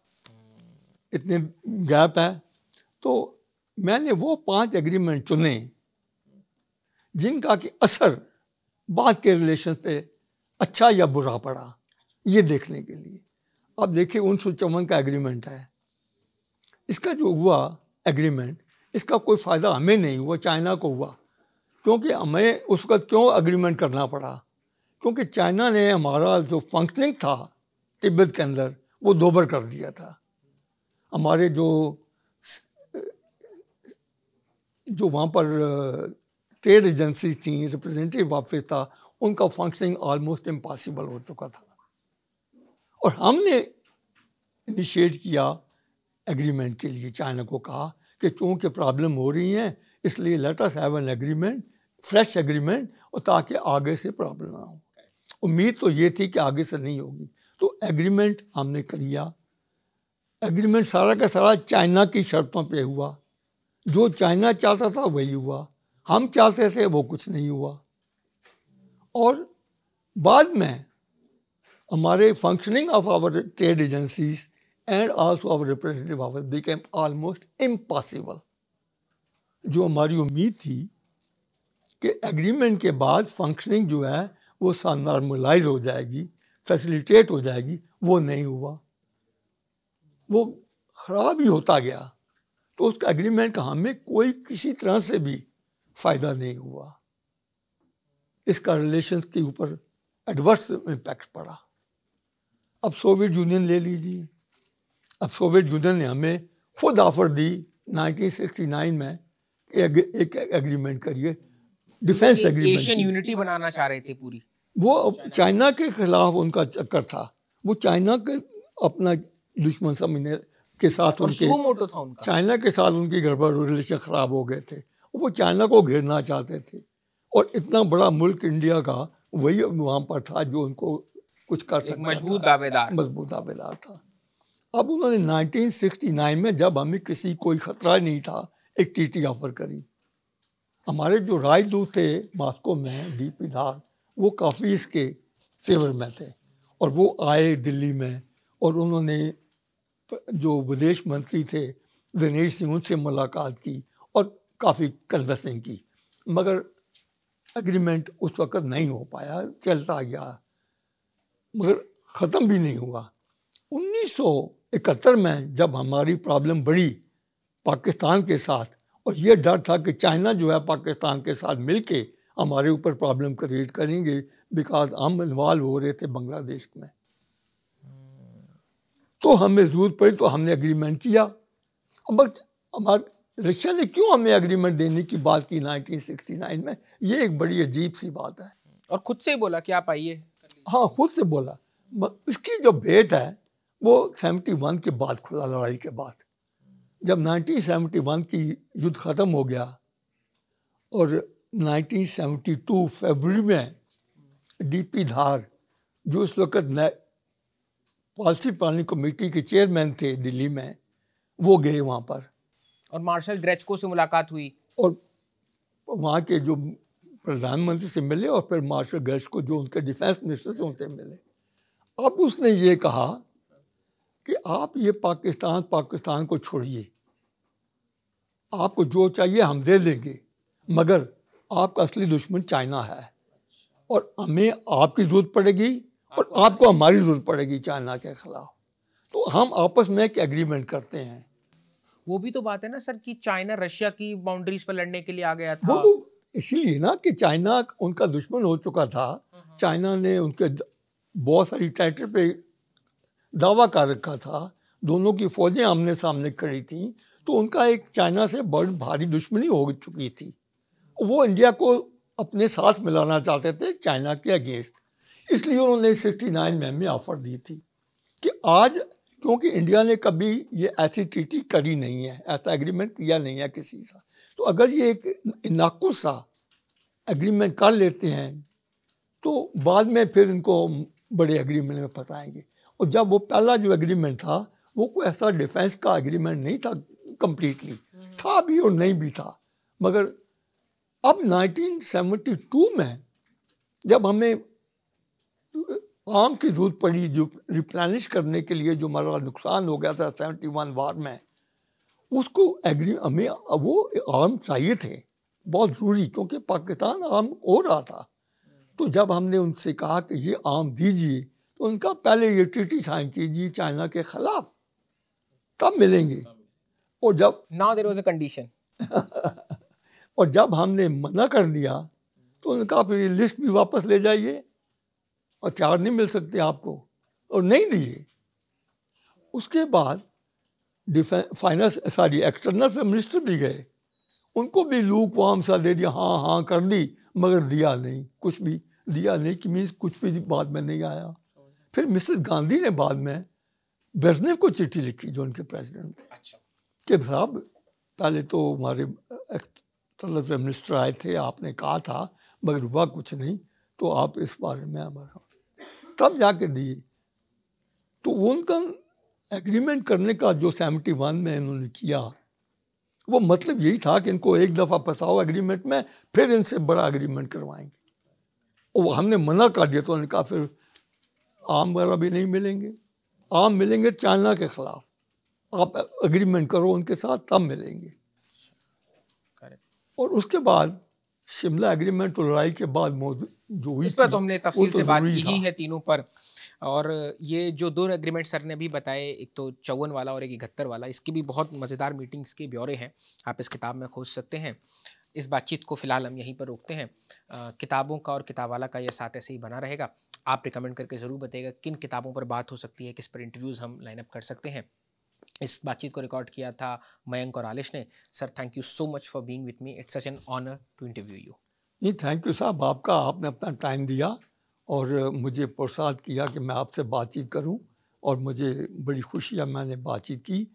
इतने गैप है तो मैंने वो पांच एग्रीमेंट चुने जिनका कि असर बाद के रिलेशन पे अच्छा या बुरा पड़ा ये देखने के लिए अब देखिए उन्नीस सौ का एग्रीमेंट है इसका जो हुआ एग्रीमेंट इसका कोई फ़ायदा हमें नहीं हुआ चाइना को हुआ क्योंकि हमें उस वक्त क्यों एग्रीमेंट करना पड़ा क्योंकि चाइना ने हमारा जो फंक्शनिंग था तिब्बत के अंदर वो दोबर कर दिया था हमारे जो जो वहाँ पर ट्रेड एजेंसी थी रिप्रेजेंटेटिव ऑफिस था उनका फंक्शनिंग ऑलमोस्ट इम्पॉसिबल हो चुका था और हमने इनिशिएट किया एग्रीमेंट के लिए चाइना को कहा कि चूँकि प्रॉब्लम हो रही हैं इसलिए let us have an agreement fresh agreement और ताकि आगे से प्रॉब्लम ना हो उम्मीद तो ये थी कि आगे से नहीं होगी तो एग्रीमेंट हमने कर लिया एग्रीमेंट सारा का सारा चाइना की शर्तों पे हुआ जो चाइना चाहता था वही हुआ हम चाहते थे वो कुछ नहीं हुआ और बाद में हमारे functioning of our trade agencies and also our representative our became almost impossible जो हमारी उम्मीद थी कि एग्रीमेंट के बाद फंक्शनिंग जो है वो नॉर्मलाइज हो जाएगी फैसिलिटेट हो जाएगी वो नहीं हुआ वो ख़राब ही होता गया तो उसका एग्रीमेंट का हमें कोई किसी तरह से भी फ़ायदा नहीं हुआ इसका रिलेशन के ऊपर एडवर्स इम्पैक्ट पड़ा अब सोवियत यूनियन ले लीजिए अब सोवियत यूनियन ने हमें खुद ऑफर दी 1969 में एक, एक एग्रीमेंट करिए डिफेंस एग्रीमेंट एशियन
यूनिटी बनाना चाह रहे थे पूरी
वो चाइना के खिलाफ उनका चक्कर था वो चाइना के अपना दुश्मन समझने के साथ उनके मोटो था उनका चाइना के साथ उनकी गड़बड़ रिलेशन ख़राब हो गए थे वो चाइना को घेरना चाहते थे और इतना बड़ा मुल्क इंडिया का वही वहाँ पर था जो उनको कुछ कर सकता मजबूत दावेदार मजबूत दावेदार था अब उन्होंने 1969 में जब हमें किसी कोई ख़तरा नहीं था एक टीटी ऑफर करी हमारे जो राजदूत थे मास्को में डी पी धार वो काफ़ी इसके फेवर में थे और वो आए दिल्ली में और उन्होंने जो विदेश मंत्री थे दिनेश सिंह उनसे मुलाकात की और काफ़ी कन्वर्सिंग की मगर एग्रीमेंट उस वक़्त नहीं हो पाया चलता गया मगर ख़त्म भी नहीं हुआ 1971 में जब हमारी प्रॉब्लम बढ़ी पाकिस्तान के साथ और यह डर था कि चाइना जो है पाकिस्तान के साथ मिलके हमारे ऊपर प्रॉब्लम क्रिएट करेंगे बिकॉज हम इन्वॉल्व हो रहे थे बांग्लादेश में तो हमें ज़रूरत पड़ी तो हमने एग्रीमेंट किया बट हमारे रशिया ने क्यों हमें एग्रीमेंट देने की बात की 1969 में ये एक बड़ी अजीब सी बात है
और खुद से ही बोला कि आप आइए
हाँ खुद से बोला इसकी जो भेंट है वो 71 के बाद खुला लड़ाई के बाद जब 1971 की युद्ध ख़त्म हो गया और 1972 फरवरी में डीपी धार जो इस वक्त पॉजिटिव प्लानिंग कमेटी के चेयरमैन थे दिल्ली में वो गए वहाँ पर
और मार्शल ग्रेचको से मुलाकात हुई
और वहाँ के जो प्रधानमंत्री से मिले और फिर मार्शल ग्रेचको जो उनके डिफेंस मिनिस्टर से उनसे मिले अब उसने ये कहा कि आप ये पाकिस्तान पाकिस्तान को छोड़िए आपको जो चाहिए हम दे देंगे मगर आपका असली दुश्मन चाइना है और हमें आपकी ज़रूरत पड़ेगी और आपको हमारी जरूरत पड़ेगी चाइना के खिलाफ तो हम आपस में एक एग्रीमेंट करते हैं
वो भी तो बात है ना सर कि चाइना रशिया की बाउंड्रीज पर लड़ने के लिए आ गया था
तो इसलिए ना कि चाइना उनका दुश्मन हो चुका था हम्म। चाइना ने उनके बहुत सारी टाइटल पे दावा कर रखा था दोनों की फौजें आमने सामने खड़ी थी तो उनका एक चाइना से बड़ी भारी दुश्मनी हो चुकी थी वो इंडिया को अपने साथ मिलाना चाहते थे चाइना के अगेंस्ट इसलिए उन्होंने 69 में हमें ऑफ़र दी थी कि आज क्योंकि इंडिया ने कभी ये ऐसी ट्रीटी करी नहीं है ऐसा एग्रीमेंट किया नहीं है किसी का तो अगर ये एक नाकुस सा एग्रीमेंट कर लेते हैं तो बाद में फिर इनको बड़े एग्रीमेंट में फंसाएंगे और जब वो पहला जो एग्रीमेंट था वो कोई ऐसा डिफेंस का एग्रीमेंट नहीं था कम्प्लीटली था भी और नहीं भी था मगर अब 1972 में जब हमें आम की दूध पड़ी जो रिप्लानिश करने के लिए जो हमारा नुकसान हो गया था सेवेंटी वन वार में उसको एग्री हमें वो आम चाहिए थे बहुत ज़रूरी क्योंकि पाकिस्तान आम हो रहा था तो जब हमने उनसे कहा कि ये आम दीजिए तो उनका पहले ये ट्रीटी साइन कीजिए चाइना के ख़िलाफ़ तब मिलेंगे और जब ना देर कंडीशन और जब हमने मना कर दिया तो उनका फिर लिस्ट भी वापस ले जाइए हथियार नहीं मिल सकते आपको और नहीं दिए उसके बाद डिफेंस फाइनेंस सॉरी एक्सटर्नल से मिनिस्टर भी गए उनको भी लूक वाम सा दे दिया हाँ हाँ कर दी मगर दिया नहीं कुछ भी दिया नहीं कि मीन्स कुछ भी बाद में नहीं आया फिर मिसेस गांधी ने बाद में ब्रेजनेव को चिट्ठी लिखी जो उनके प्रेसिडेंट थे अच्छा। कि साहब पहले तो हमारे एक्सटर्नल मिनिस्टर आए थे आपने कहा था मगर हुआ कुछ नहीं तो आप इस बारे में हमारा तब जाके दिए तो उनका एग्रीमेंट करने का जो सेवेंटी वन में इन्होंने किया वो मतलब यही था कि इनको एक दफ़ा फंसाओ एग्रीमेंट में फिर इनसे बड़ा एग्रीमेंट करवाएंगे और हमने मना कर दिया तो उन्होंने कहा फिर आम वगैरह भी नहीं मिलेंगे आम मिलेंगे चाइना के ख़िलाफ़ आप एग्रीमेंट करो उनके साथ तब मिलेंगे और उसके बाद शिमला एग्रीमेंट और लड़ाई के बाद जो इस पर तो हमने तफसील तो से बात की ही है
तीनों पर और ये जो दो एग्रीमेंट सर ने भी बताए एक तो चौवन वाला और एक इकहत्तर वाला इसकी भी बहुत मज़ेदार मीटिंग्स के ब्यौरे हैं आप इस किताब में खोज सकते हैं इस बातचीत को फिलहाल हम यहीं पर रोकते हैं आ, किताबों का और किताब वाला का यह साथ ऐसे ही बना रहेगा आप रिकमेंड करके ज़रूर बताइएगा किन किताबों पर बात हो सकती है किस पर इंटरव्यूज़ हम लाइनअप कर सकते हैं इस बातचीत को रिकॉर्ड किया था मयंक और आलिश ने sir thank you so much for being with me it's such an honour to interview you
नहीं थैंक यू साहब आपका आपने अपना टाइम दिया और मुझे प्रसाद किया कि मैं आपसे बातचीत करूं और मुझे बड़ी खुशी है मैंने बातचीत की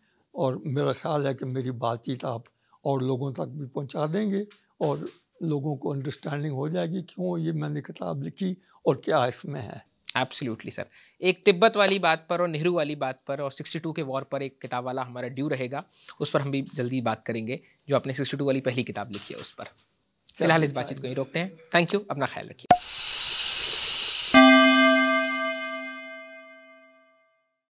और मेरा ख्याल है कि मेरी बातचीत आप और लोगों तक भी पहुंचा देंगे और
लोगों को अंडरस्टैंडिंग हो जाएगी क्यों ये मैंने किताब लिखी और क्या इसमें है एब्सोल्युटली सर एक तिब्बत वाली बात पर और नेहरू वाली बात पर और 62 के वॉर पर एक किताब वाला हमारा ड्यू रहेगा उस पर हम भी जल्दी बात करेंगे जो आपने 62 वाली पहली किताब लिखी है उस पर फिलहाल इस बातचीत को ही रोकते हैं थैंक यू अपना ख्याल रखिए